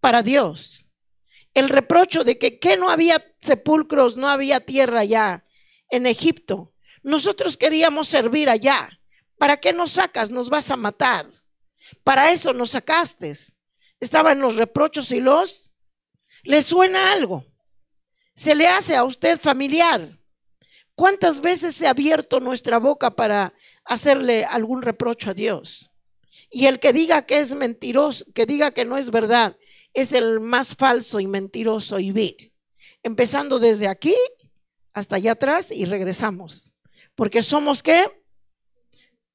Para Dios el reprocho de que, no había sepulcros, no había tierra allá en Egipto. Nosotros queríamos servir allá. ¿Para qué nos sacas? Nos vas a matar. Para eso nos sacaste. Estaban los reprochos y los. ¿Le suena algo? Se le hace a usted familiar. ¿Cuántas veces se ha abierto nuestra boca para hacerle algún reprocho a Dios? Y el que diga que es mentiroso, que diga que no es verdad, es el más falso y mentiroso y vil. Empezando desde aquí hasta allá atrás y regresamos. Porque somos qué?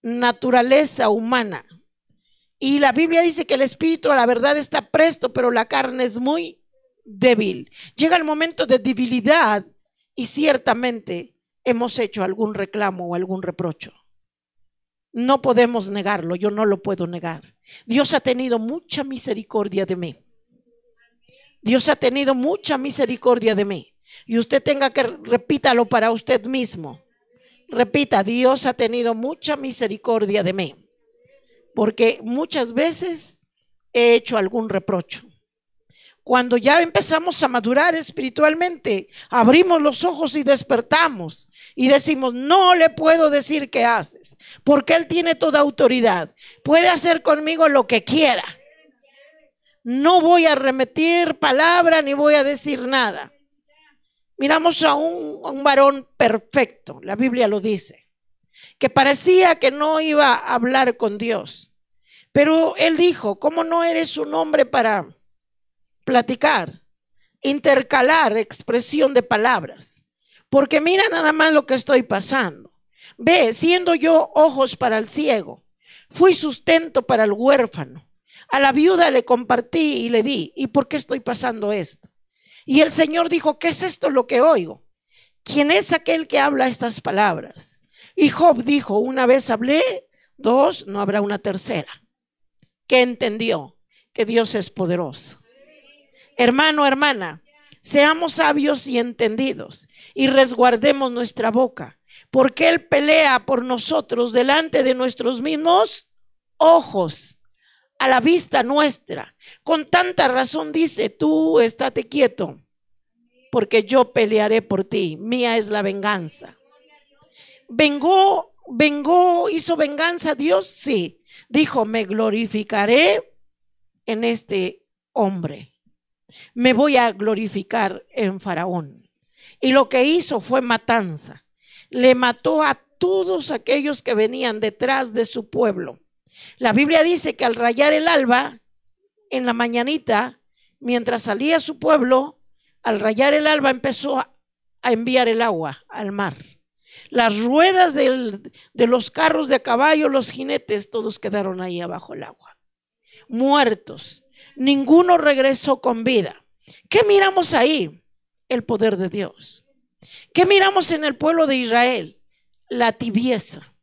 Naturaleza humana. Y la Biblia dice que el espíritu a la verdad está presto, pero la carne es muy débil. Llega el momento de debilidad y ciertamente hemos hecho algún reclamo o algún reprocho. No podemos negarlo, yo no lo puedo negar. Dios ha tenido mucha misericordia de mí. Dios ha tenido mucha misericordia de mí. Y usted tenga que repítalo para usted mismo. Repita, Dios ha tenido mucha misericordia de mí. Porque muchas veces he hecho algún reprocho. Cuando ya empezamos a madurar espiritualmente, abrimos los ojos y despertamos y decimos, no le puedo decir qué haces, porque Él tiene toda autoridad, puede hacer conmigo lo que quiera no voy a remitir palabra ni voy a decir nada. Miramos a un, a un varón perfecto, la Biblia lo dice, que parecía que no iba a hablar con Dios. Pero él dijo, ¿cómo no eres un hombre para platicar, intercalar expresión de palabras? Porque mira nada más lo que estoy pasando. Ve, siendo yo ojos para el ciego, fui sustento para el huérfano a la viuda le compartí y le di, ¿y por qué estoy pasando esto? Y el Señor dijo, ¿qué es esto lo que oigo? ¿Quién es aquel que habla estas palabras? Y Job dijo, una vez hablé, dos, no habrá una tercera. Que entendió que Dios es poderoso. Hermano, hermana, seamos sabios y entendidos y resguardemos nuestra boca, porque Él pelea por nosotros delante de nuestros mismos ojos a la vista nuestra. Con tanta razón dice, tú estate quieto, porque yo pelearé por ti. Mía es la venganza. Vengó, vengó, hizo venganza Dios, sí. Dijo, me glorificaré en este hombre. Me voy a glorificar en Faraón. Y lo que hizo fue matanza. Le mató a todos aquellos que venían detrás de su pueblo. La Biblia dice que al rayar el alba, en la mañanita, mientras salía su pueblo, al rayar el alba empezó a, enviar el agua al mar. Las ruedas de los carros de caballo, los jinetes, todos quedaron ahí abajo el agua, muertos. Ninguno regresó con vida. ¿Qué miramos ahí? El poder de Dios. ¿Qué miramos en el pueblo de Israel? La tibieza,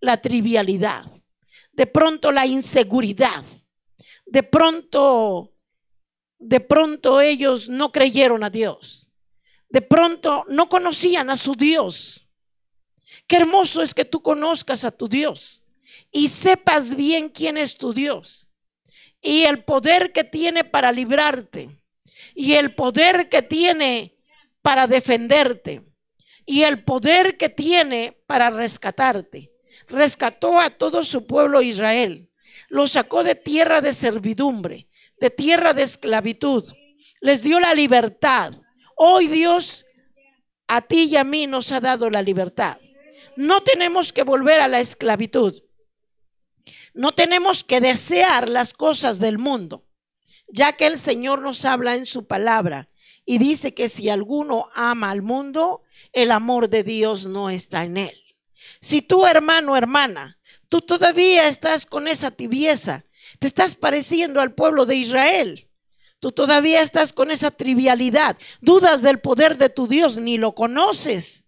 la trivialidad de pronto la inseguridad, de pronto, de pronto ellos no creyeron a Dios, de pronto no conocían a su Dios. Qué hermoso es que tú conozcas a tu Dios y sepas bien quién es tu Dios y el poder que tiene para librarte y el poder que tiene para defenderte y el poder que tiene para rescatarte rescató a todo su pueblo Israel, lo sacó de tierra de servidumbre, de tierra de esclavitud, les dio la libertad. Hoy Dios a ti y a mí nos ha dado la libertad. No tenemos que volver a la esclavitud. No tenemos que desear las cosas del mundo, ya que el Señor nos habla en su palabra y dice que si alguno ama al mundo, el amor de Dios no está en él. Si tú, hermano, hermana, tú todavía estás con esa tibieza, te estás pareciendo al pueblo de Israel. Tú todavía estás con esa trivialidad, dudas del poder de tu Dios, ni lo conoces.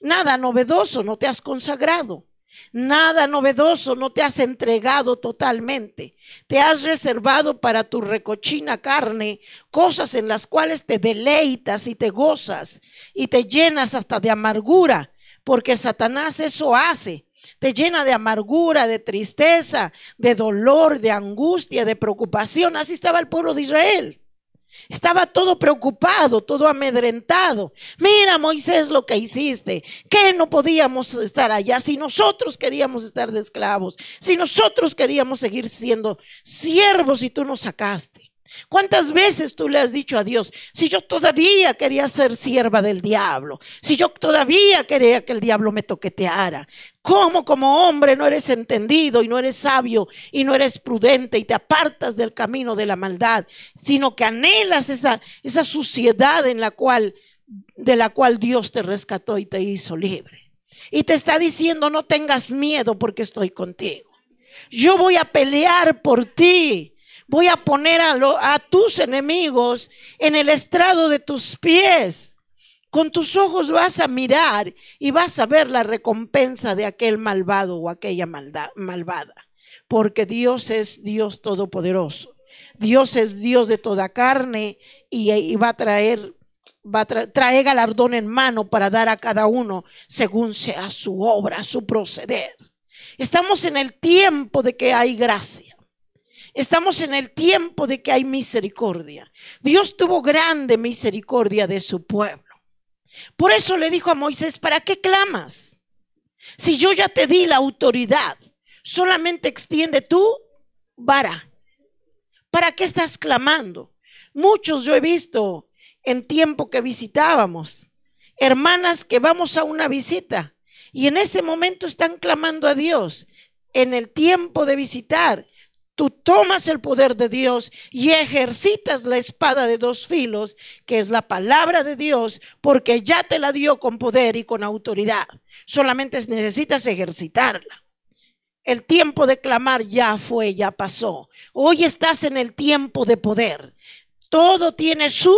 Nada novedoso, no te has consagrado. Nada novedoso, no te has entregado totalmente. Te has reservado para tu recochina carne cosas en las cuales te deleitas y te gozas y te llenas hasta de amargura porque Satanás eso hace. Te llena de amargura, de tristeza, de dolor, de angustia, de preocupación. Así estaba el pueblo de Israel. Estaba todo preocupado, todo amedrentado. Mira, Moisés, lo que hiciste, que no podíamos estar allá si nosotros queríamos estar de esclavos, si nosotros queríamos seguir siendo siervos y tú nos sacaste. ¿Cuántas veces tú le has dicho a Dios, si yo todavía quería ser sierva del diablo, si yo todavía quería que el diablo me toqueteara, ¿cómo como hombre no eres entendido y no eres sabio y no eres prudente y te apartas del camino de la maldad, sino que anhelas esa, esa suciedad en la cual, de la cual Dios te rescató y te hizo libre? Y te está diciendo, no tengas miedo porque estoy contigo. Yo voy a pelear por ti voy a poner a, tus enemigos en el estrado de tus pies. Con tus ojos vas a mirar y vas a ver la recompensa de aquel malvado o aquella malvada, porque Dios es Dios todopoderoso. Dios es Dios de toda carne y, va a traer va a traer galardón en mano para dar a cada uno según sea su obra, su proceder. Estamos en el tiempo de que hay gracia. Estamos en el tiempo de que hay misericordia. Dios tuvo grande misericordia de su pueblo. Por eso le dijo a Moisés, ¿para qué clamas? Si yo ya te di la autoridad, solamente extiende tú vara. ¿Para qué estás clamando? Muchos yo he visto en tiempo que visitábamos, hermanas que vamos a una visita y en ese momento están clamando a Dios en el tiempo de visitar tú tomas el poder de Dios y ejercitas la espada de dos filos, que es la palabra de Dios, porque ya te la dio con poder y con autoridad. Solamente necesitas ejercitarla. El tiempo de clamar ya fue, ya pasó. Hoy estás en el tiempo de poder. Todo tiene su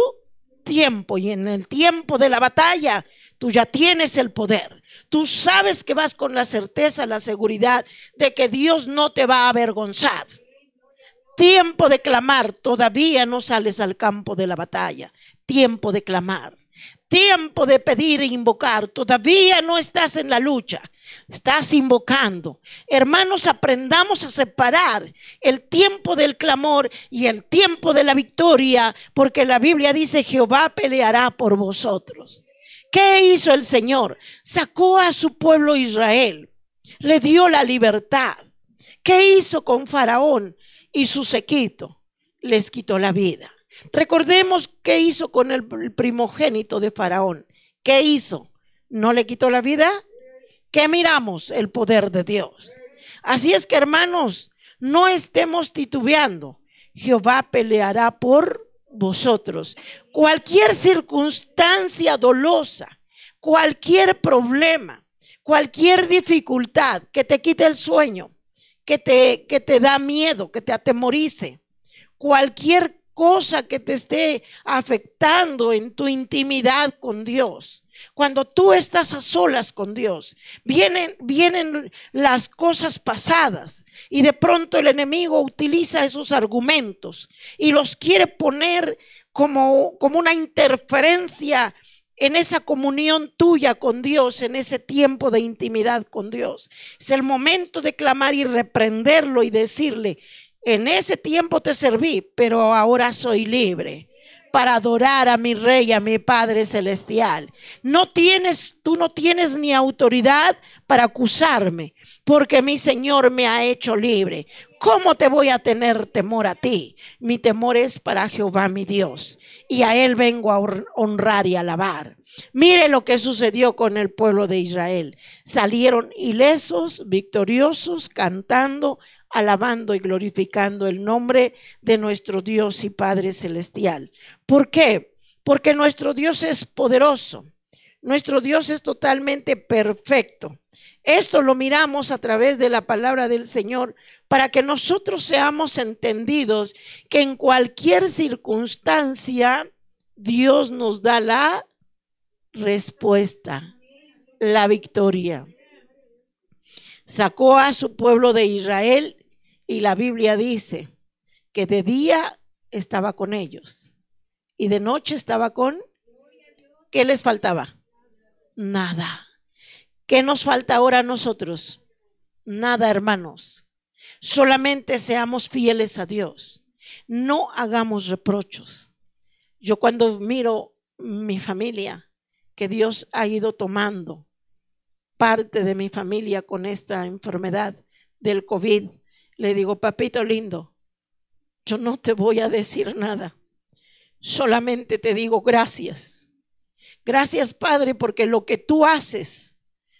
tiempo y en el tiempo de la batalla tú ya tienes el poder. Tú sabes que vas con la certeza, la seguridad de que Dios no te va a avergonzar. Tiempo de clamar, todavía no sales al campo de la batalla. Tiempo de clamar. Tiempo de pedir e invocar, todavía no estás en la lucha, estás invocando. Hermanos, aprendamos a separar el tiempo del clamor y el tiempo de la victoria, porque la Biblia dice, Jehová peleará por vosotros. ¿Qué hizo el Señor? Sacó a su pueblo Israel, le dio la libertad. ¿Qué hizo con Faraón? y su sequito les quitó la vida. Recordemos qué hizo con el primogénito de Faraón. ¿Qué hizo? ¿No le quitó la vida? ¿Qué miramos? El poder de Dios. Así es que hermanos, no estemos titubeando. Jehová peleará por vosotros. Cualquier circunstancia dolosa, cualquier problema, cualquier dificultad que te quite el sueño, que te, te da miedo, que te atemorice. Cualquier cosa que te esté afectando en tu intimidad con Dios. Cuando tú estás a solas con Dios, vienen, vienen las cosas pasadas y de pronto el enemigo utiliza esos argumentos y los quiere poner como, como una interferencia en esa comunión tuya con Dios, en ese tiempo de intimidad con Dios. Es el momento de clamar y reprenderlo y decirle, en ese tiempo te serví, pero ahora soy libre para adorar a mi rey, a mi Padre celestial. No tienes, tú no tienes ni autoridad para acusarme, porque mi Señor me ha hecho libre. ¿Cómo te voy a tener temor a ti? Mi temor es para Jehová mi Dios, y a Él vengo a honrar y alabar. Mire lo que sucedió con el pueblo de Israel. Salieron ilesos, victoriosos, cantando, alabando y glorificando el nombre de nuestro Dios y Padre Celestial. ¿Por qué? Porque nuestro Dios es poderoso. Nuestro Dios es totalmente perfecto. Esto lo miramos a través de la palabra del Señor para que nosotros seamos entendidos que en cualquier circunstancia Dios nos da la respuesta, la victoria. Sacó a su pueblo de Israel y la Biblia dice que de día estaba con ellos y de noche estaba con... ¿Qué les faltaba? Nada. ¿Qué nos falta ahora a nosotros? Nada, hermanos. Solamente seamos fieles a Dios. No hagamos reprochos. Yo cuando miro mi familia, que Dios ha ido tomando parte de mi familia con esta enfermedad del COVID, le digo, papito lindo, yo no te voy a decir nada, solamente te digo gracias. Gracias, Padre, porque lo que tú haces,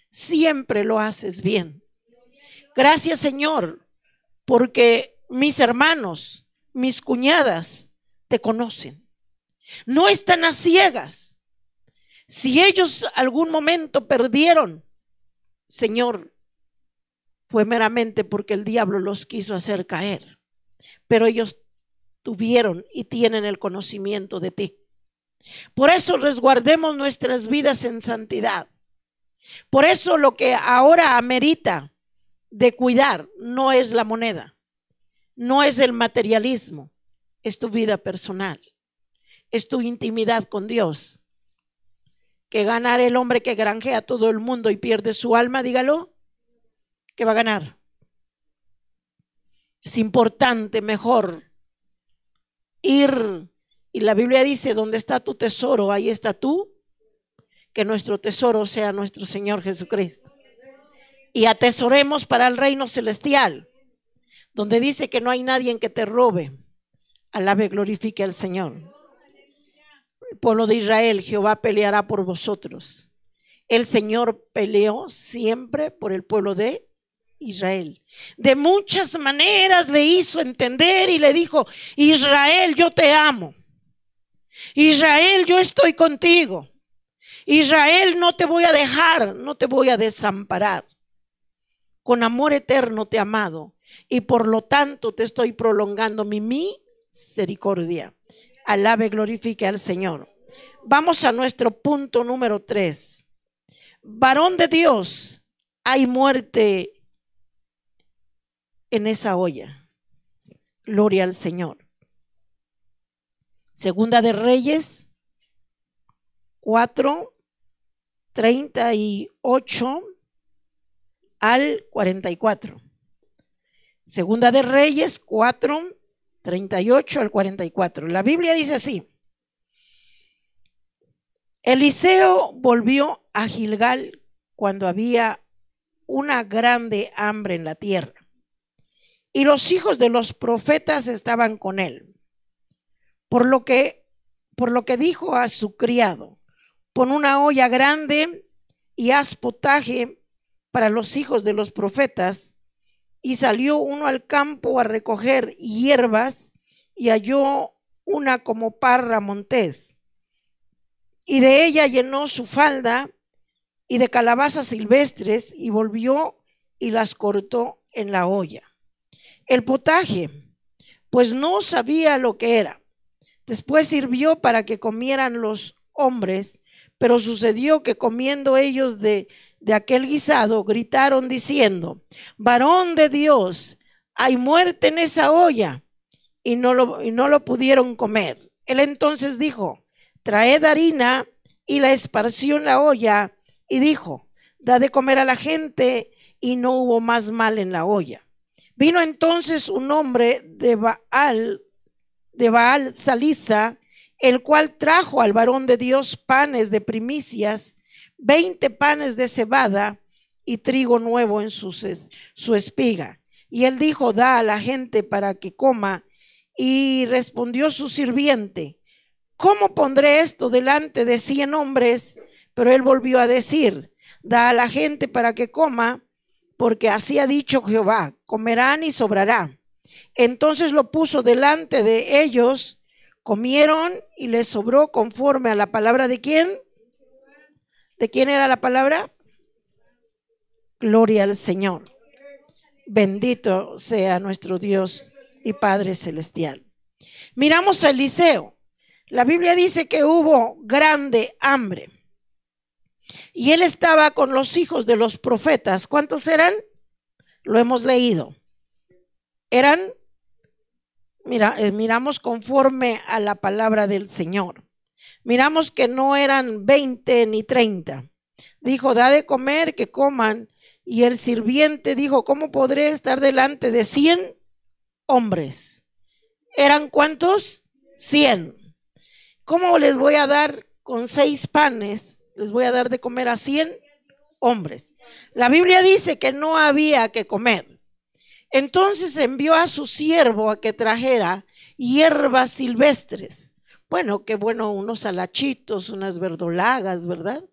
siempre lo haces bien. Gracias, Señor, porque mis hermanos, mis cuñadas te conocen. No están a ciegas. Si ellos algún momento perdieron, Señor, fue meramente porque el diablo los quiso hacer caer, pero ellos tuvieron y tienen el conocimiento de ti. Por eso resguardemos nuestras vidas en santidad. Por eso lo que ahora amerita de cuidar no es la moneda, no es el materialismo, es tu vida personal, es tu intimidad con Dios. Que ganar el hombre que granjea todo el mundo y pierde su alma, dígalo, que va a ganar. Es importante, mejor ir. Y la Biblia dice, donde está tu tesoro, ahí está tú. Que nuestro tesoro sea nuestro Señor Jesucristo y atesoremos para el reino celestial, donde dice que no hay nadie en que te robe. Alabe, glorifique al Señor. El pueblo de Israel, Jehová peleará por vosotros. El Señor peleó siempre por el pueblo de Israel. De muchas maneras le hizo entender y le dijo, Israel, yo te amo. Israel, yo estoy contigo. Israel, no te voy a dejar, no te voy a desamparar con amor eterno te he amado y por lo tanto te estoy prolongando mi misericordia. Alabe, glorifique al Señor. Vamos a nuestro punto número tres. Varón de Dios, hay muerte en esa olla. Gloria al Señor. Segunda de Reyes 4, 38 al 44. Segunda de Reyes 4, 38 al 44. La Biblia dice así. Eliseo volvió a Gilgal cuando había una grande hambre en la tierra. Y los hijos de los profetas estaban con él. Por lo que, por lo que dijo a su criado, pon una olla grande y haz potaje para los hijos de los profetas, y salió uno al campo a recoger hierbas y halló una como parra montés, y de ella llenó su falda y de calabazas silvestres y volvió y las cortó en la olla. El potaje, pues no sabía lo que era. Después sirvió para que comieran los hombres, pero sucedió que comiendo ellos de de aquel guisado gritaron diciendo, varón de Dios, hay muerte en esa olla. Y no lo, no lo pudieron comer. Él entonces dijo, traed harina y la esparció en la olla y dijo, da de comer a la gente y no hubo más mal en la olla. Vino entonces un hombre de Baal, de Baal Salisa, el cual trajo al varón de Dios panes de primicias veinte panes de cebada y trigo nuevo en su, su espiga. Y él dijo, da a la gente para que coma. Y respondió su sirviente, ¿cómo pondré esto delante de cien hombres? Pero él volvió a decir, da a la gente para que coma, porque así ha dicho Jehová, comerán y sobrará. Entonces lo puso delante de ellos, comieron y les sobró conforme a la palabra de quién? ¿De quién era la palabra? Gloria al Señor. Bendito sea nuestro Dios y Padre Celestial. Miramos a Eliseo. La Biblia dice que hubo grande hambre. Y él estaba con los hijos de los profetas. ¿Cuántos eran? Lo hemos leído. Eran, mira, eh, miramos conforme a la palabra del Señor miramos que no eran 20 ni 30. Dijo, da de comer, que coman. Y el sirviente dijo, ¿cómo podré estar delante de 100 hombres? ¿Eran cuántos? 100. ¿Cómo les voy a dar con seis panes? Les voy a dar de comer a 100 hombres. La Biblia dice que no había que comer. Entonces envió a su siervo a que trajera hierbas silvestres bueno, qué bueno, unos salachitos unas verdolagas, ¿verdad?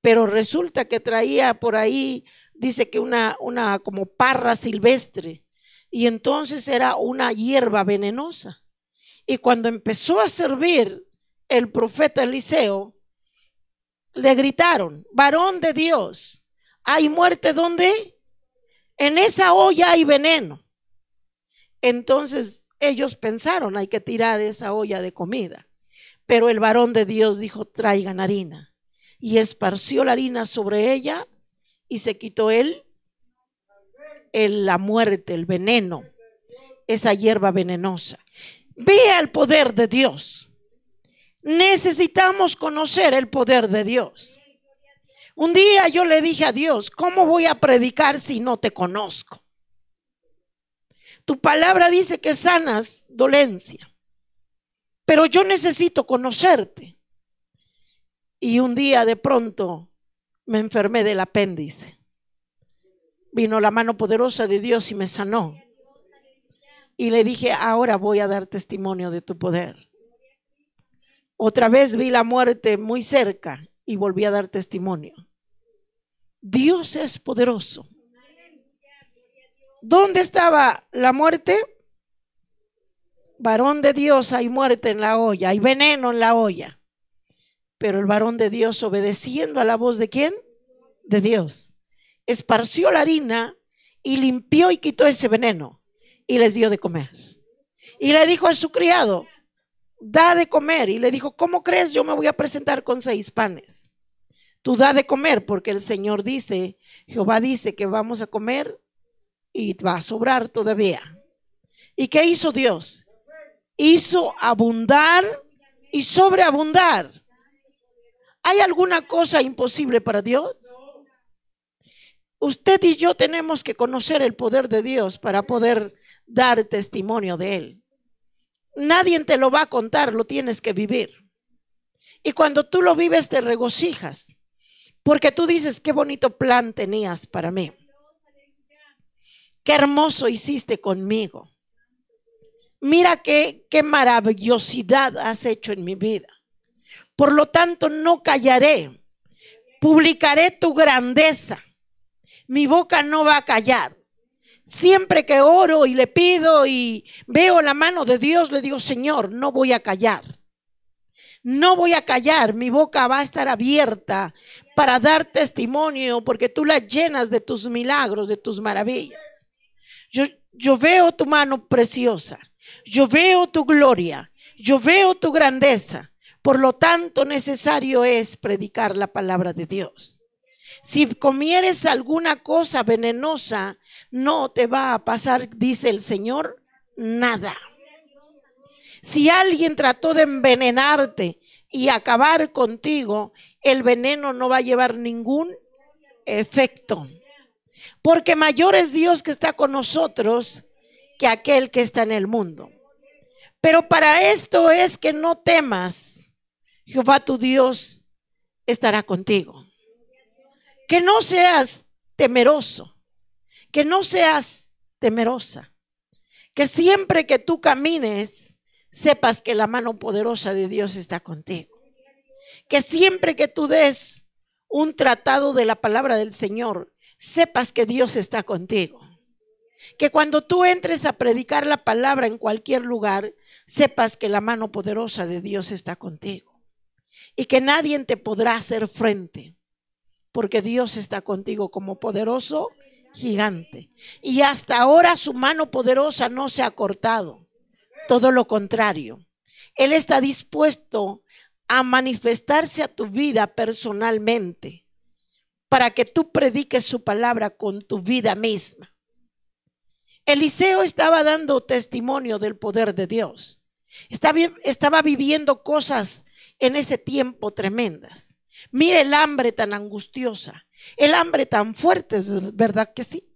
Pero resulta que traía por ahí, dice que una, una como parra silvestre, y entonces era una hierba venenosa. Y cuando empezó a servir el profeta Eliseo, le gritaron, varón de Dios, ¿hay muerte donde En esa olla hay veneno. Entonces ellos pensaron, hay que tirar esa olla de comida. Pero el varón de Dios dijo, traigan harina. Y esparció la harina sobre ella y se quitó él el, la muerte, el veneno, esa hierba venenosa. Vea el poder de Dios. Necesitamos conocer el poder de Dios. Un día yo le dije a Dios, ¿cómo voy a predicar si no te conozco? Tu palabra dice que sanas dolencia pero yo necesito conocerte. Y un día de pronto me enfermé del apéndice. Vino la mano poderosa de Dios y me sanó. Y le dije, ahora voy a dar testimonio de tu poder. Otra vez vi la muerte muy cerca y volví a dar testimonio. Dios es poderoso. ¿Dónde estaba la muerte? varón de Dios hay muerte en la olla, hay veneno en la olla. Pero el varón de Dios, obedeciendo a la voz de quién? De Dios. Esparció la harina y limpió y quitó ese veneno y les dio de comer. Y le dijo a su criado, da de comer. Y le dijo, ¿cómo crees? Yo me voy a presentar con seis panes. Tú da de comer porque el Señor dice, Jehová dice que vamos a comer y va a sobrar todavía. ¿Y qué hizo Dios? hizo abundar y sobreabundar. ¿Hay alguna cosa imposible para Dios? Usted y yo tenemos que conocer el poder de Dios para poder dar testimonio de Él. Nadie te lo va a contar, lo tienes que vivir. Y cuando tú lo vives te regocijas, porque tú dices, qué bonito plan tenías para mí. Qué hermoso hiciste conmigo mira qué, qué maravillosidad has hecho en mi vida. Por lo tanto, no callaré, publicaré tu grandeza. Mi boca no va a callar. Siempre que oro y le pido y veo la mano de Dios, le digo, Señor, no voy a callar. No voy a callar, mi boca va a estar abierta para dar testimonio porque tú la llenas de tus milagros, de tus maravillas. yo veo tu mano preciosa yo veo tu gloria, yo veo tu grandeza. Por lo tanto, necesario es predicar la palabra de Dios. Si comieres alguna cosa venenosa, no te va a pasar, dice el Señor, nada. Si alguien trató de envenenarte y acabar contigo, el veneno no va a llevar ningún efecto. Porque mayor es Dios que está con nosotros que aquel que está en el mundo. Pero para esto es que no temas, Jehová tu Dios estará contigo. Que no seas temeroso, que no seas temerosa, que siempre que tú camines, sepas que la mano poderosa de Dios está contigo. Que siempre que tú des un tratado de la palabra del Señor, sepas que Dios está contigo que cuando tú entres a predicar la palabra en cualquier lugar, sepas que la mano poderosa de Dios está contigo y que nadie te podrá hacer frente, porque Dios está contigo como poderoso gigante. Y hasta ahora su mano poderosa no se ha cortado, todo lo contrario. Él está dispuesto a manifestarse a tu vida personalmente para que tú prediques su palabra con tu vida misma. Eliseo estaba dando testimonio del poder de Dios. Estaba, viviendo cosas en ese tiempo tremendas. Mire el hambre tan angustiosa, el hambre tan fuerte, ¿verdad que sí?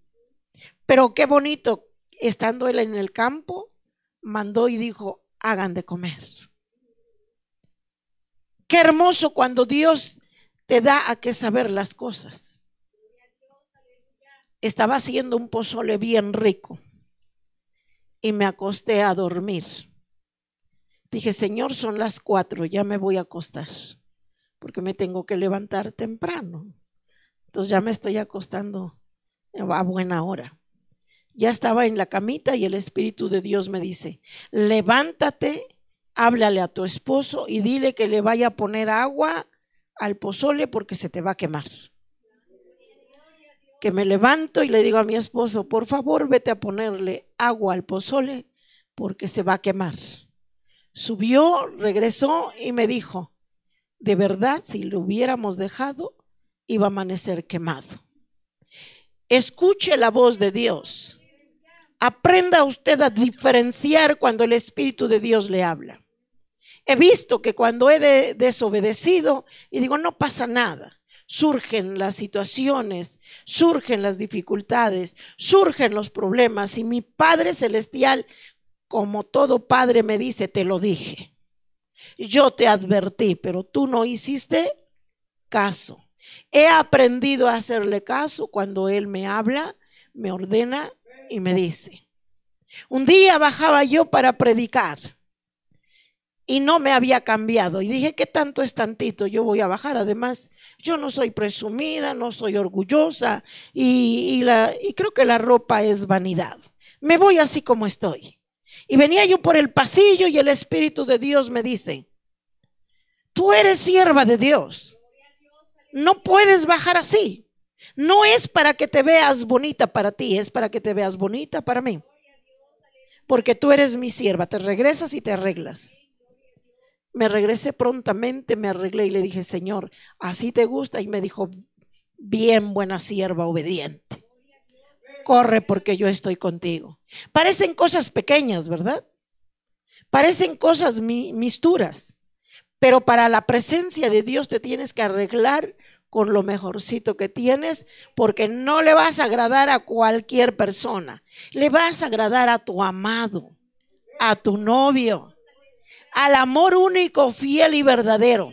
Pero qué bonito, estando él en el campo, mandó y dijo, hagan de comer. Qué hermoso cuando Dios te da a qué saber las cosas estaba haciendo un pozole bien rico y me acosté a dormir. Dije, Señor, son las cuatro, ya me voy a acostar, porque me tengo que levantar temprano. Entonces ya me estoy acostando a buena hora. Ya estaba en la camita y el Espíritu de Dios me dice, levántate, háblale a tu esposo y dile que le vaya a poner agua al pozole porque se te va a quemar que me levanto y le digo a mi esposo, por favor vete a ponerle agua al pozole porque se va a quemar. Subió, regresó y me dijo, de verdad, si lo hubiéramos dejado, iba a amanecer quemado. Escuche la voz de Dios. Aprenda usted a diferenciar cuando el Espíritu de Dios le habla. He visto que cuando he desobedecido y digo, no pasa nada, surgen las situaciones, surgen las dificultades, surgen los problemas y mi Padre Celestial, como todo Padre, me dice, te lo dije. Yo te advertí, pero tú no hiciste caso. He aprendido a hacerle caso cuando Él me habla, me ordena y me dice. Un día bajaba yo para predicar y no me había cambiado. Y dije, ¿qué tanto es tantito? Yo voy a bajar. Además, yo no soy presumida, no soy orgullosa y, creo que la ropa es vanidad. Me voy así como estoy. Y venía yo por el pasillo y el Espíritu de Dios me dice, tú eres sierva de Dios. No puedes bajar así. No es para que te veas bonita para ti, es para que te veas bonita para mí. Porque tú eres mi sierva, te regresas y te arreglas. Me regresé prontamente, me arreglé y le dije, Señor, ¿así te gusta? Y me dijo, bien buena sierva obediente. Corre porque yo estoy contigo. Parecen cosas pequeñas, ¿verdad? Parecen cosas misturas, pero para la presencia de Dios te tienes que arreglar con lo mejorcito que tienes, porque no le vas a agradar a cualquier persona, le vas a agradar a tu amado, a tu novio, al amor único, fiel y verdadero.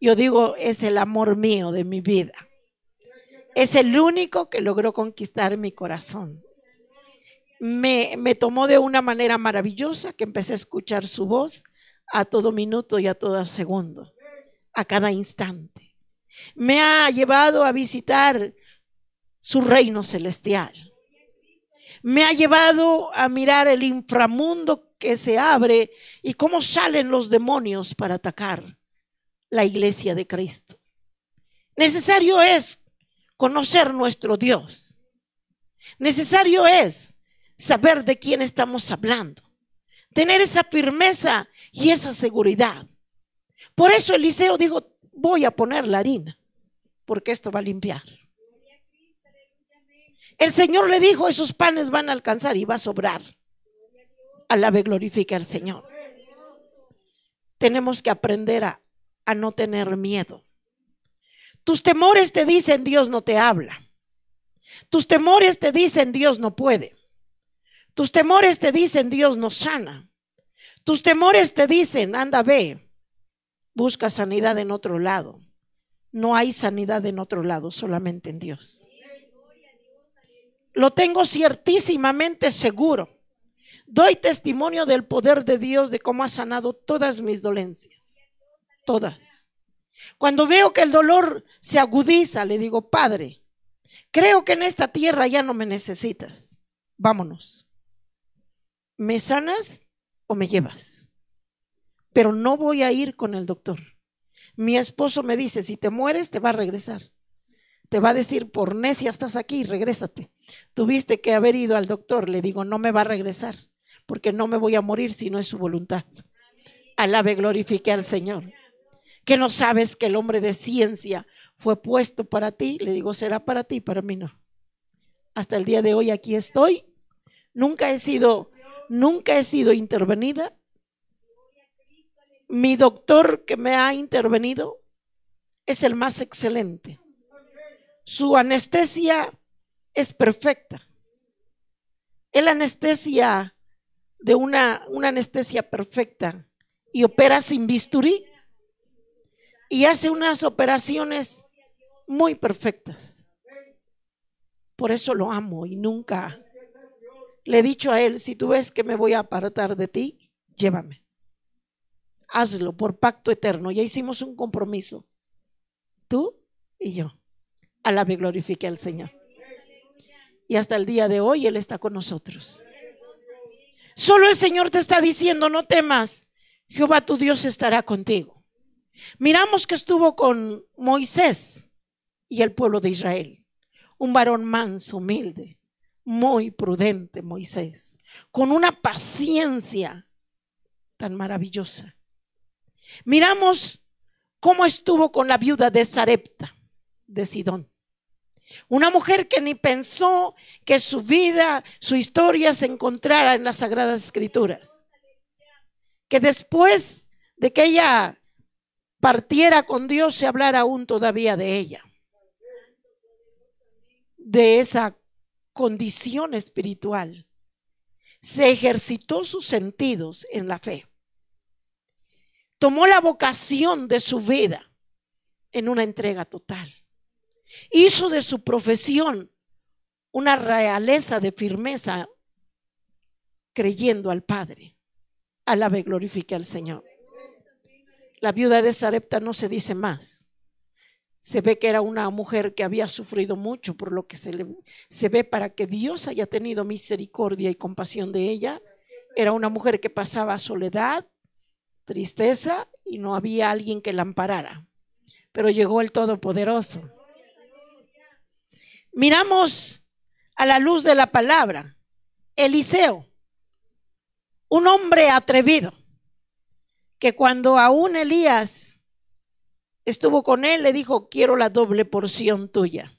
Yo digo, es el amor mío de mi vida. Es el único que logró conquistar mi corazón. Me, me tomó de una manera maravillosa que empecé a escuchar su voz a todo minuto y a todo segundo, a cada instante. Me ha llevado a visitar su reino celestial. Me ha llevado a mirar el inframundo que se abre y cómo salen los demonios para atacar la iglesia de Cristo. Necesario es conocer nuestro Dios. Necesario es saber de quién estamos hablando. Tener esa firmeza y esa seguridad. Por eso Eliseo dijo, voy a poner la harina, porque esto va a limpiar. El Señor le dijo, esos panes van a alcanzar y va a sobrar. Alabe, glorifique al Señor. Tenemos que aprender a, a no tener miedo. Tus temores te dicen Dios no te habla. Tus temores te dicen Dios no puede. Tus temores te dicen Dios no sana. Tus temores te dicen, anda, ve, busca sanidad en otro lado. No hay sanidad en otro lado, solamente en Dios. Lo tengo ciertísimamente seguro Doy testimonio del poder de Dios de cómo ha sanado todas mis dolencias. Todas. Cuando veo que el dolor se agudiza, le digo, Padre, creo que en esta tierra ya no me necesitas. Vámonos. ¿Me sanas o me llevas? Pero no voy a ir con el doctor. Mi esposo me dice, si te mueres, te va a regresar. Te va a decir, por necia estás aquí, regrésate. Tuviste que haber ido al doctor. Le digo, no me va a regresar porque no me voy a morir si no es su voluntad. Alabe, glorifique al Señor. Que no sabes que el hombre de ciencia fue puesto para ti. Le digo, será para ti, para mí no. Hasta el día de hoy aquí estoy. Nunca he sido, nunca he sido intervenida. Mi doctor que me ha intervenido es el más excelente. Su anestesia es perfecta. El anestesia de una, una anestesia perfecta y opera sin bisturí y hace unas operaciones muy perfectas. Por eso lo amo y nunca le he dicho a él, si tú ves que me voy a apartar de ti, llévame. Hazlo por pacto eterno. Ya hicimos un compromiso. Tú y yo. la me glorifique al Señor. Y hasta el día de hoy Él está con nosotros. Solo el Señor te está diciendo, no temas, Jehová tu Dios estará contigo. Miramos que estuvo con Moisés y el pueblo de Israel, un varón manso, humilde, muy prudente Moisés, con una paciencia tan maravillosa. Miramos cómo estuvo con la viuda de Sarepta, de Sidón, una mujer que ni pensó que su vida, su historia se encontrara en las Sagradas Escrituras. Que después de que ella partiera con Dios se hablara aún todavía de ella. De esa condición espiritual. Se ejercitó sus sentidos en la fe. Tomó la vocación de su vida en una entrega total. Hizo de su profesión una realeza de firmeza creyendo al Padre. Alabe, glorifique al Señor. La viuda de Sarepta no se dice más. Se ve que era una mujer que había sufrido mucho por lo que se le se ve para que Dios haya tenido misericordia y compasión de ella. Era una mujer que pasaba soledad, tristeza y no había alguien que la amparara. Pero llegó el Todopoderoso miramos a la luz de la palabra, Eliseo, un hombre atrevido, que cuando aún Elías estuvo con él, le dijo, quiero la doble porción tuya.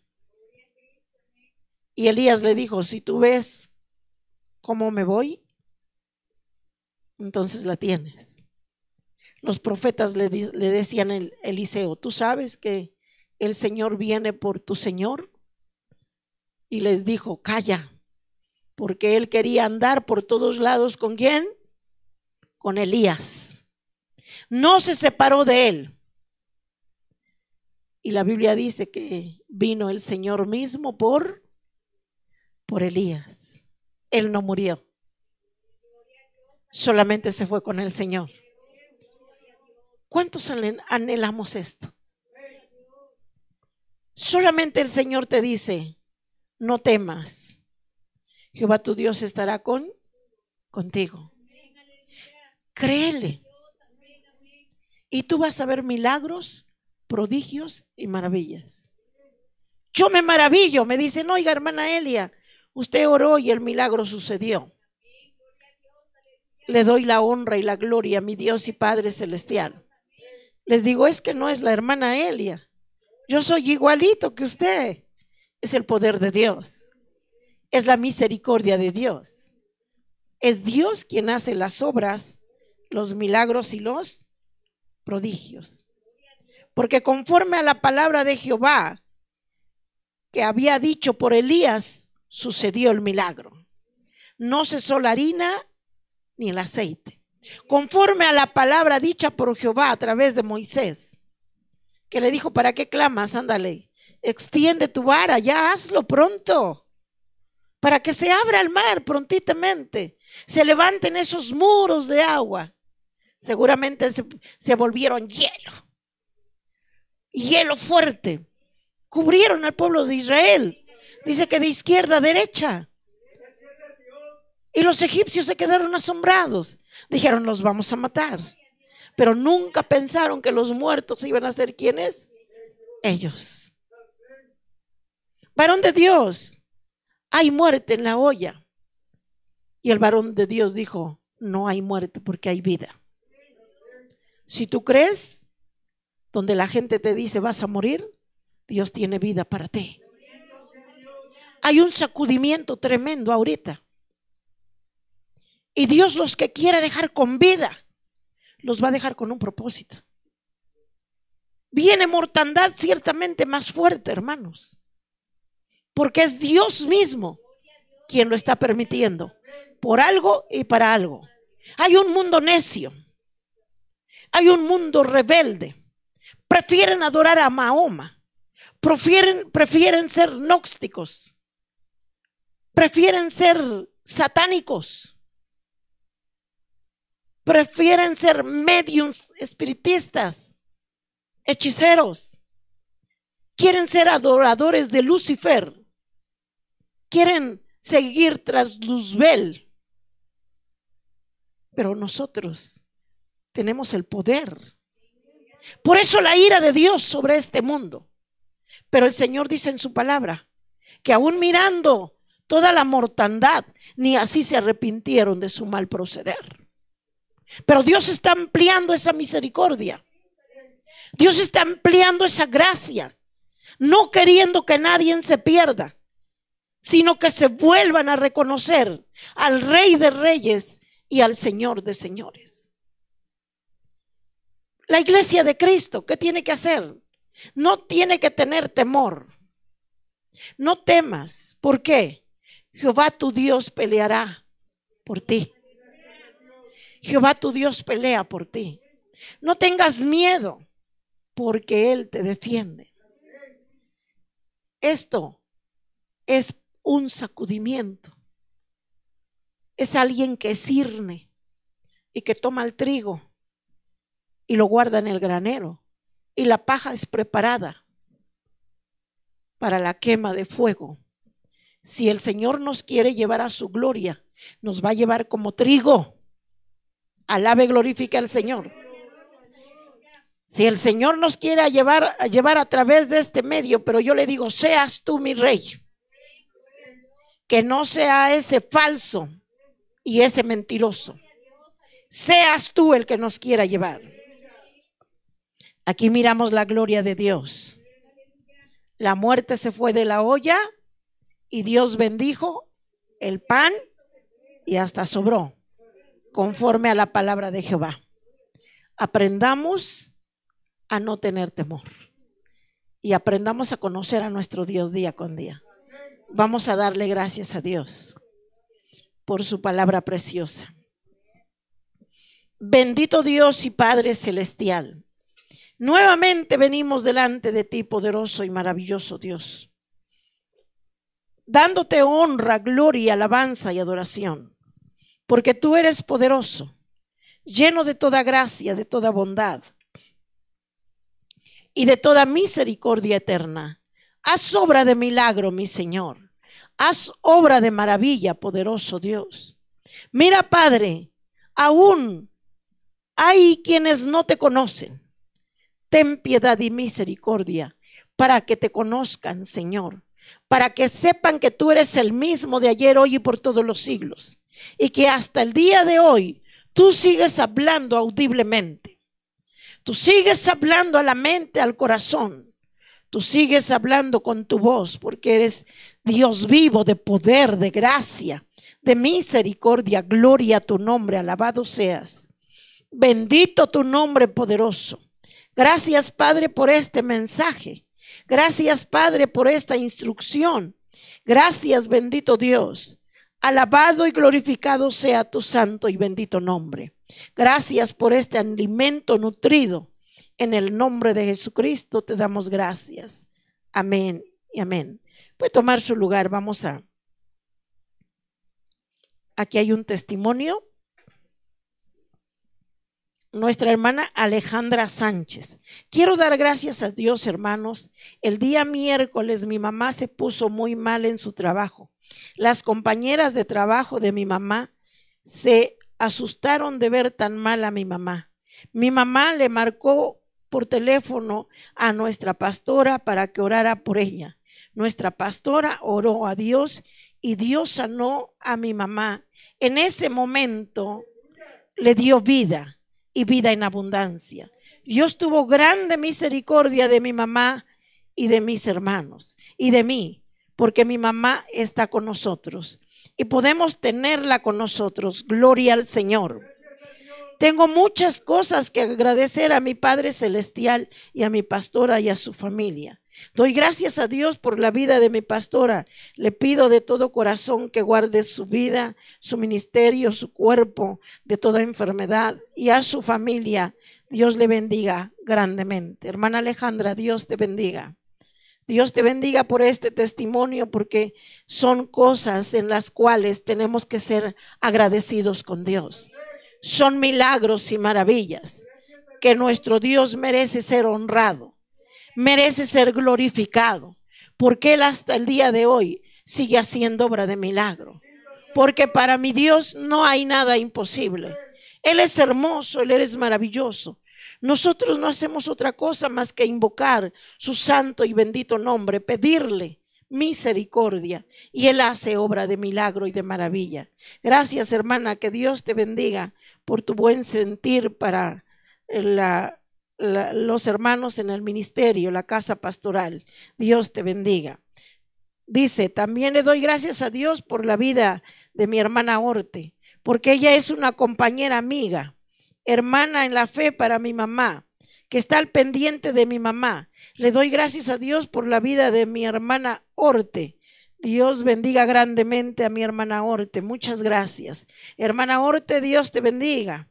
Y Elías le dijo, si tú ves cómo me voy, entonces la tienes. Los profetas le, decían a Eliseo, tú sabes que el Señor viene por tu Señor y les dijo, calla, porque él quería andar por todos lados con quién? Con Elías. No se separó de él. Y la Biblia dice que vino el Señor mismo por por Elías. Él no murió. Solamente se fue con el Señor. ¿Cuántos anhelamos esto? Solamente el Señor te dice, no temas. Jehová tu Dios estará con contigo. Créele. Y tú vas a ver milagros, prodigios y maravillas. Yo me maravillo, me dicen, oiga hermana Elia, usted oró y el milagro sucedió. Le doy la honra y la gloria a mi Dios y Padre Celestial. Les digo, es que no es la hermana Elia. Yo soy igualito que usted es el poder de Dios, es la misericordia de Dios. Es Dios quien hace las obras, los milagros y los prodigios. Porque conforme a la palabra de Jehová, que había dicho por Elías, sucedió el milagro. No cesó la harina ni el aceite. Conforme a la palabra dicha por Jehová a través de Moisés, que le dijo, ¿para qué clamas? Ándale, extiende tu vara, ya hazlo pronto, para que se abra el mar prontitamente, se levanten esos muros de agua. Seguramente se, volvieron hielo, hielo fuerte. Cubrieron al pueblo de Israel. Dice que de izquierda a derecha. Y los egipcios se quedaron asombrados. Dijeron, los vamos a matar. Pero nunca pensaron que los muertos iban a ser quienes? Ellos varón de Dios, hay muerte en la olla. Y el varón de Dios dijo, no hay muerte porque hay vida. Si tú crees, donde la gente te dice vas a morir, Dios tiene vida para ti. Hay un sacudimiento tremendo ahorita. Y Dios los que quiere dejar con vida, los va a dejar con un propósito. Viene mortandad ciertamente más fuerte, hermanos. Porque es Dios mismo quien lo está permitiendo. Por algo y para algo. Hay un mundo necio. Hay un mundo rebelde. Prefieren adorar a Mahoma. Prefieren, prefieren ser gnósticos. Prefieren ser satánicos. Prefieren ser medios espiritistas, hechiceros. Quieren ser adoradores de Lucifer quieren seguir tras Luzbel. Pero nosotros tenemos el poder. Por eso la ira de Dios sobre este mundo. Pero el Señor dice en su palabra que aún mirando toda la mortandad, ni así se arrepintieron de su mal proceder. Pero Dios está ampliando esa misericordia. Dios está ampliando esa gracia, no queriendo que nadie se pierda, sino que se vuelvan a reconocer al Rey de Reyes y al Señor de Señores. La iglesia de Cristo, ¿qué tiene que hacer? No tiene que tener temor. No temas. ¿Por qué? Jehová tu Dios peleará por ti. Jehová tu Dios pelea por ti. No tengas miedo porque Él te defiende. Esto es un sacudimiento. Es alguien que sirne y que toma el trigo y lo guarda en el granero y la paja es preparada para la quema de fuego. Si el Señor nos quiere llevar a su gloria, nos va a llevar como trigo. Alabe, glorifica al Señor. Si el Señor nos quiere llevar, llevar a través de este medio, pero yo le digo, seas tú mi rey que no sea ese falso y ese mentiroso. Seas tú el que nos quiera llevar. Aquí miramos la gloria de Dios. La muerte se fue de la olla y Dios bendijo el pan y hasta sobró, conforme a la palabra de Jehová. Aprendamos a no tener temor y aprendamos a conocer a nuestro Dios día con día. Vamos a darle gracias a Dios por su palabra preciosa. Bendito Dios y Padre Celestial, nuevamente venimos delante de ti, poderoso y maravilloso Dios, dándote honra, gloria, alabanza y adoración, porque tú eres poderoso, lleno de toda gracia, de toda bondad y de toda misericordia eterna. Haz obra de milagro, mi Señor. Haz obra de maravilla, poderoso Dios. Mira, Padre, aún hay quienes no te conocen. Ten piedad y misericordia para que te conozcan, Señor, para que sepan que tú eres el mismo de ayer, hoy y por todos los siglos, y que hasta el día de hoy tú sigues hablando audiblemente. Tú sigues hablando a la mente, al corazón. Tú sigues hablando con tu voz porque eres Dios vivo de poder, de gracia, de misericordia. Gloria a tu nombre, alabado seas. Bendito tu nombre poderoso. Gracias Padre por este mensaje. Gracias Padre por esta instrucción. Gracias bendito Dios. Alabado y glorificado sea tu santo y bendito nombre. Gracias por este alimento nutrido en el nombre de Jesucristo te damos gracias. Amén y amén. Puede tomar su lugar. Vamos a... Aquí hay un testimonio. Nuestra hermana Alejandra Sánchez. Quiero dar gracias a Dios, hermanos. El día miércoles mi mamá se puso muy mal en su trabajo. Las compañeras de trabajo de mi mamá se asustaron de ver tan mal a mi mamá. Mi mamá le marcó por teléfono a nuestra pastora para que orara por ella. Nuestra pastora oró a Dios y Dios sanó a mi mamá. En ese momento le dio vida y vida en abundancia. Dios tuvo grande misericordia de mi mamá y de mis hermanos y de mí, porque mi mamá está con nosotros y podemos tenerla con nosotros. Gloria al Señor tengo muchas cosas que agradecer a mi Padre Celestial y a mi pastora y a su familia. Doy gracias a Dios por la vida de mi pastora. Le pido de todo corazón que guarde su vida, su ministerio, su cuerpo de toda enfermedad y a su familia. Dios le bendiga grandemente. Hermana Alejandra, Dios te bendiga. Dios te bendiga por este testimonio porque son cosas en las cuales tenemos que ser agradecidos con Dios son milagros y maravillas, que nuestro Dios merece ser honrado, merece ser glorificado, porque Él hasta el día de hoy sigue haciendo obra de milagro, porque para mi Dios no hay nada imposible. Él es hermoso, Él es maravilloso. Nosotros no hacemos otra cosa más que invocar su santo y bendito nombre, pedirle misericordia y Él hace obra de milagro y de maravilla. Gracias hermana, que Dios te bendiga por tu buen sentir para eh, los hermanos en el ministerio, la casa pastoral. Dios te bendiga. Dice, también le doy gracias a Dios por la vida de mi hermana Orte, porque ella es una compañera amiga, hermana en la fe para mi mamá, que está al pendiente de mi mamá. Le doy gracias a Dios por la vida de mi hermana Orte, Dios bendiga grandemente a mi hermana Orte. Muchas gracias. Hermana Orte, Dios te bendiga.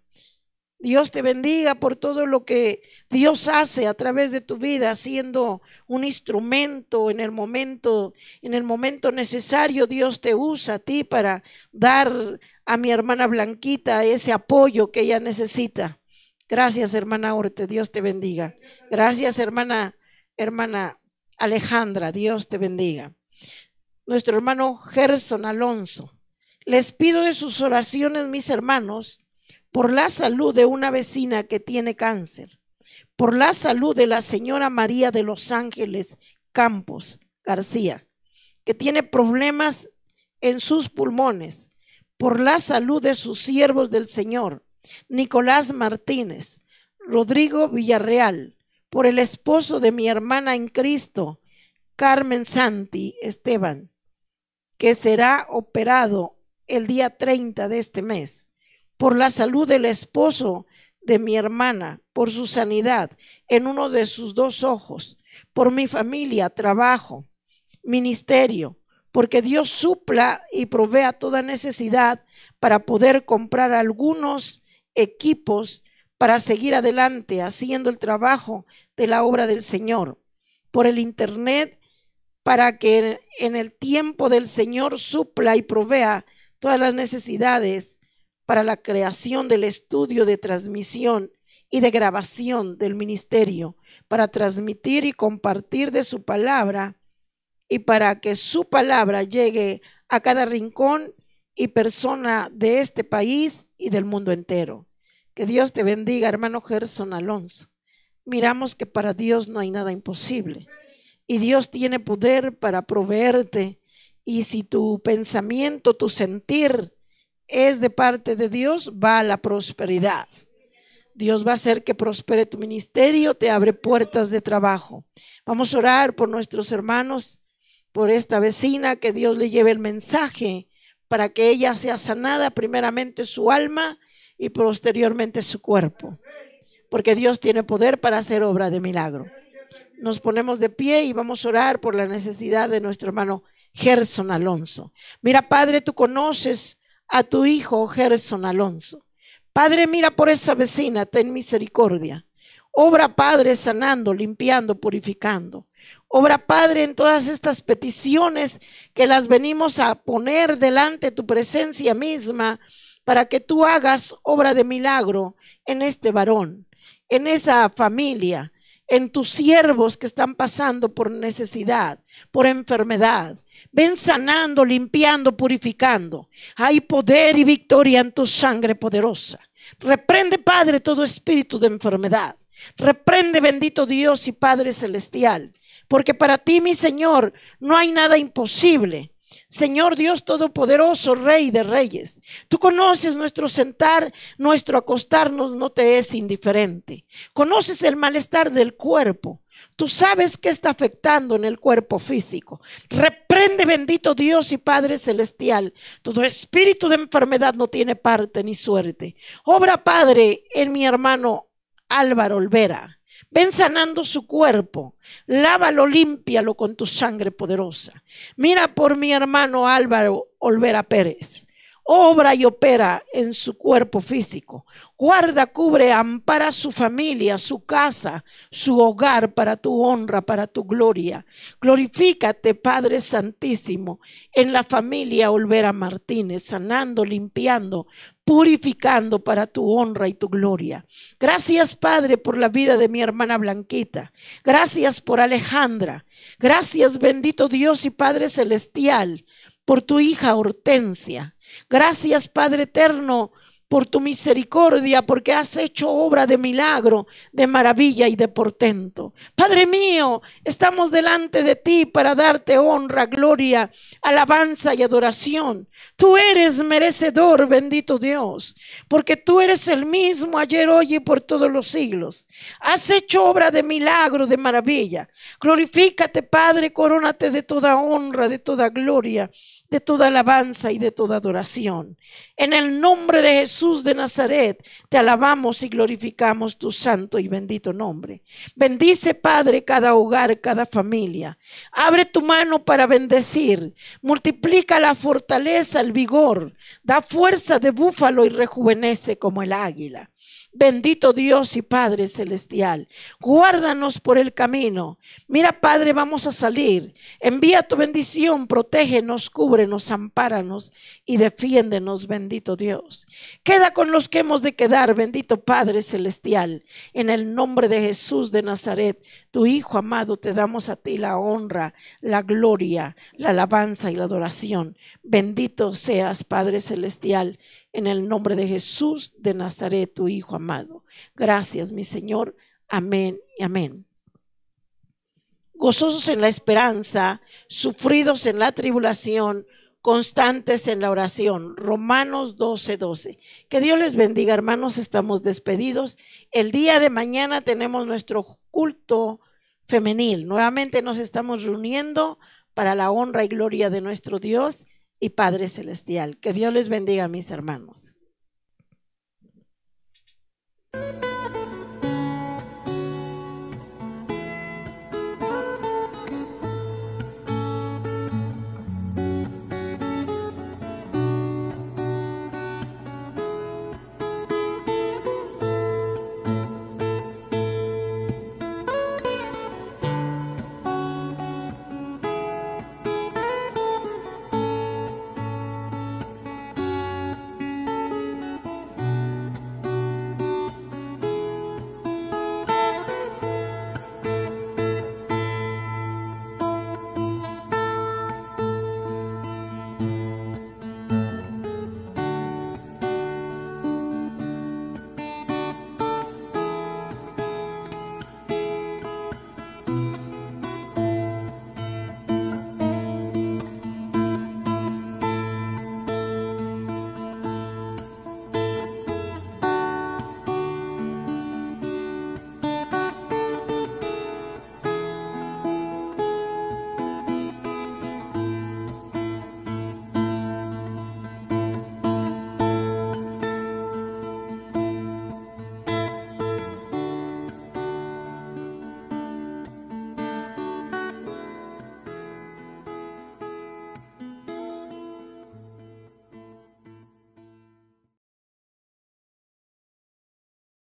Dios te bendiga por todo lo que Dios hace a través de tu vida, siendo un instrumento en el momento, en el momento necesario, Dios te usa a ti para dar a mi hermana Blanquita ese apoyo que ella necesita. Gracias, hermana Orte, Dios te bendiga. Gracias, hermana, hermana Alejandra, Dios te bendiga nuestro hermano Gerson Alonso. Les pido de sus oraciones, mis hermanos, por la salud de una vecina que tiene cáncer, por la salud de la señora María de Los Ángeles Campos García, que tiene problemas en sus pulmones, por la salud de sus siervos del Señor, Nicolás Martínez, Rodrigo Villarreal, por el esposo de mi hermana en Cristo, Carmen Santi Esteban, que será operado el día 30 de este mes por la salud del esposo de mi hermana, por su sanidad en uno de sus dos ojos, por mi familia, trabajo, ministerio, porque Dios supla y provea toda necesidad para poder comprar algunos equipos para seguir adelante haciendo el trabajo de la obra del Señor. Por el Internet para que en el tiempo del Señor supla y provea todas las necesidades para la creación del estudio de transmisión y de grabación del ministerio, para transmitir y compartir de su palabra y para que su palabra llegue a cada rincón y persona de este país y del mundo entero. Que Dios te bendiga, hermano Gerson Alonso. Miramos que para Dios no hay nada imposible y Dios tiene poder para proveerte. Y si tu pensamiento, tu sentir es de parte de Dios, va a la prosperidad. Dios va a hacer que prospere tu ministerio, te abre puertas de trabajo. Vamos a orar por nuestros hermanos, por esta vecina, que Dios le lleve el mensaje para que ella sea sanada primeramente su alma y posteriormente su cuerpo. Porque Dios tiene poder para hacer obra de milagro nos ponemos de pie y vamos a orar por la necesidad de nuestro hermano Gerson Alonso. Mira, Padre, tú conoces a tu hijo Gerson Alonso. Padre, mira por esa vecina, ten misericordia. Obra, Padre, sanando, limpiando, purificando. Obra, Padre, en todas estas peticiones que las venimos a poner delante tu presencia misma para que tú hagas obra de milagro en este varón, en esa familia, en tus siervos que están pasando por necesidad, por enfermedad. Ven sanando, limpiando, purificando. Hay poder y victoria en tu sangre poderosa. Reprende, Padre, todo espíritu de enfermedad. Reprende, bendito Dios y Padre Celestial. Porque para ti, mi Señor, no hay nada imposible. Señor Dios Todopoderoso, Rey de Reyes. Tú conoces nuestro sentar, nuestro acostarnos, no te es indiferente. Conoces el malestar del cuerpo. Tú sabes qué está afectando en el cuerpo físico. Reprende, bendito Dios y Padre Celestial. Todo espíritu de enfermedad no tiene parte ni suerte. Obra, Padre, en mi hermano Álvaro Olvera. Ven sanando su cuerpo, lávalo, límpialo con tu sangre poderosa. Mira por mi hermano Álvaro Olvera Pérez. Obra y opera en su cuerpo físico. Guarda, cubre, ampara su familia, su casa, su hogar para tu honra, para tu gloria. Glorifícate, Padre Santísimo, en la familia Olvera Martínez, sanando, limpiando, purificando para tu honra y tu gloria. Gracias, Padre, por la vida de mi hermana Blanquita. Gracias por Alejandra. Gracias, bendito Dios y Padre Celestial, por tu hija Hortensia. Gracias, Padre Eterno, por tu misericordia, porque has hecho obra de milagro, de maravilla y de portento. Padre mío, estamos delante de ti para darte honra, gloria, alabanza y adoración. Tú eres merecedor, bendito Dios, porque tú eres el mismo ayer, hoy y por todos los siglos. Has hecho obra de milagro, de maravilla. Glorifícate, Padre, corónate de toda honra, de toda gloria de toda alabanza y de toda adoración. En el nombre de Jesús de Nazaret, te alabamos y glorificamos tu santo y bendito nombre. Bendice, Padre, cada hogar, cada familia. Abre tu mano para bendecir. Multiplica la fortaleza, el vigor. Da fuerza de búfalo y rejuvenece como el águila. Bendito Dios y Padre Celestial, guárdanos por el camino. Mira, Padre, vamos a salir. Envía tu bendición, protégenos, cúbrenos, ampáranos y defiéndenos, bendito Dios. Queda con los que hemos de quedar, bendito Padre Celestial. En el nombre de Jesús de Nazaret, tu Hijo amado, te damos a ti la honra, la gloria, la alabanza y la adoración. Bendito seas, Padre Celestial en el nombre de Jesús de Nazaret, tu Hijo amado. Gracias, mi Señor. Amén y amén. Gozosos en la esperanza, sufridos en la tribulación, constantes en la oración. Romanos 12, 12. Que Dios les bendiga, hermanos. Estamos despedidos. El día de mañana tenemos nuestro culto femenil. Nuevamente nos estamos reuniendo para la honra y gloria de nuestro Dios y Padre Celestial. Que Dios les bendiga, a mis hermanos.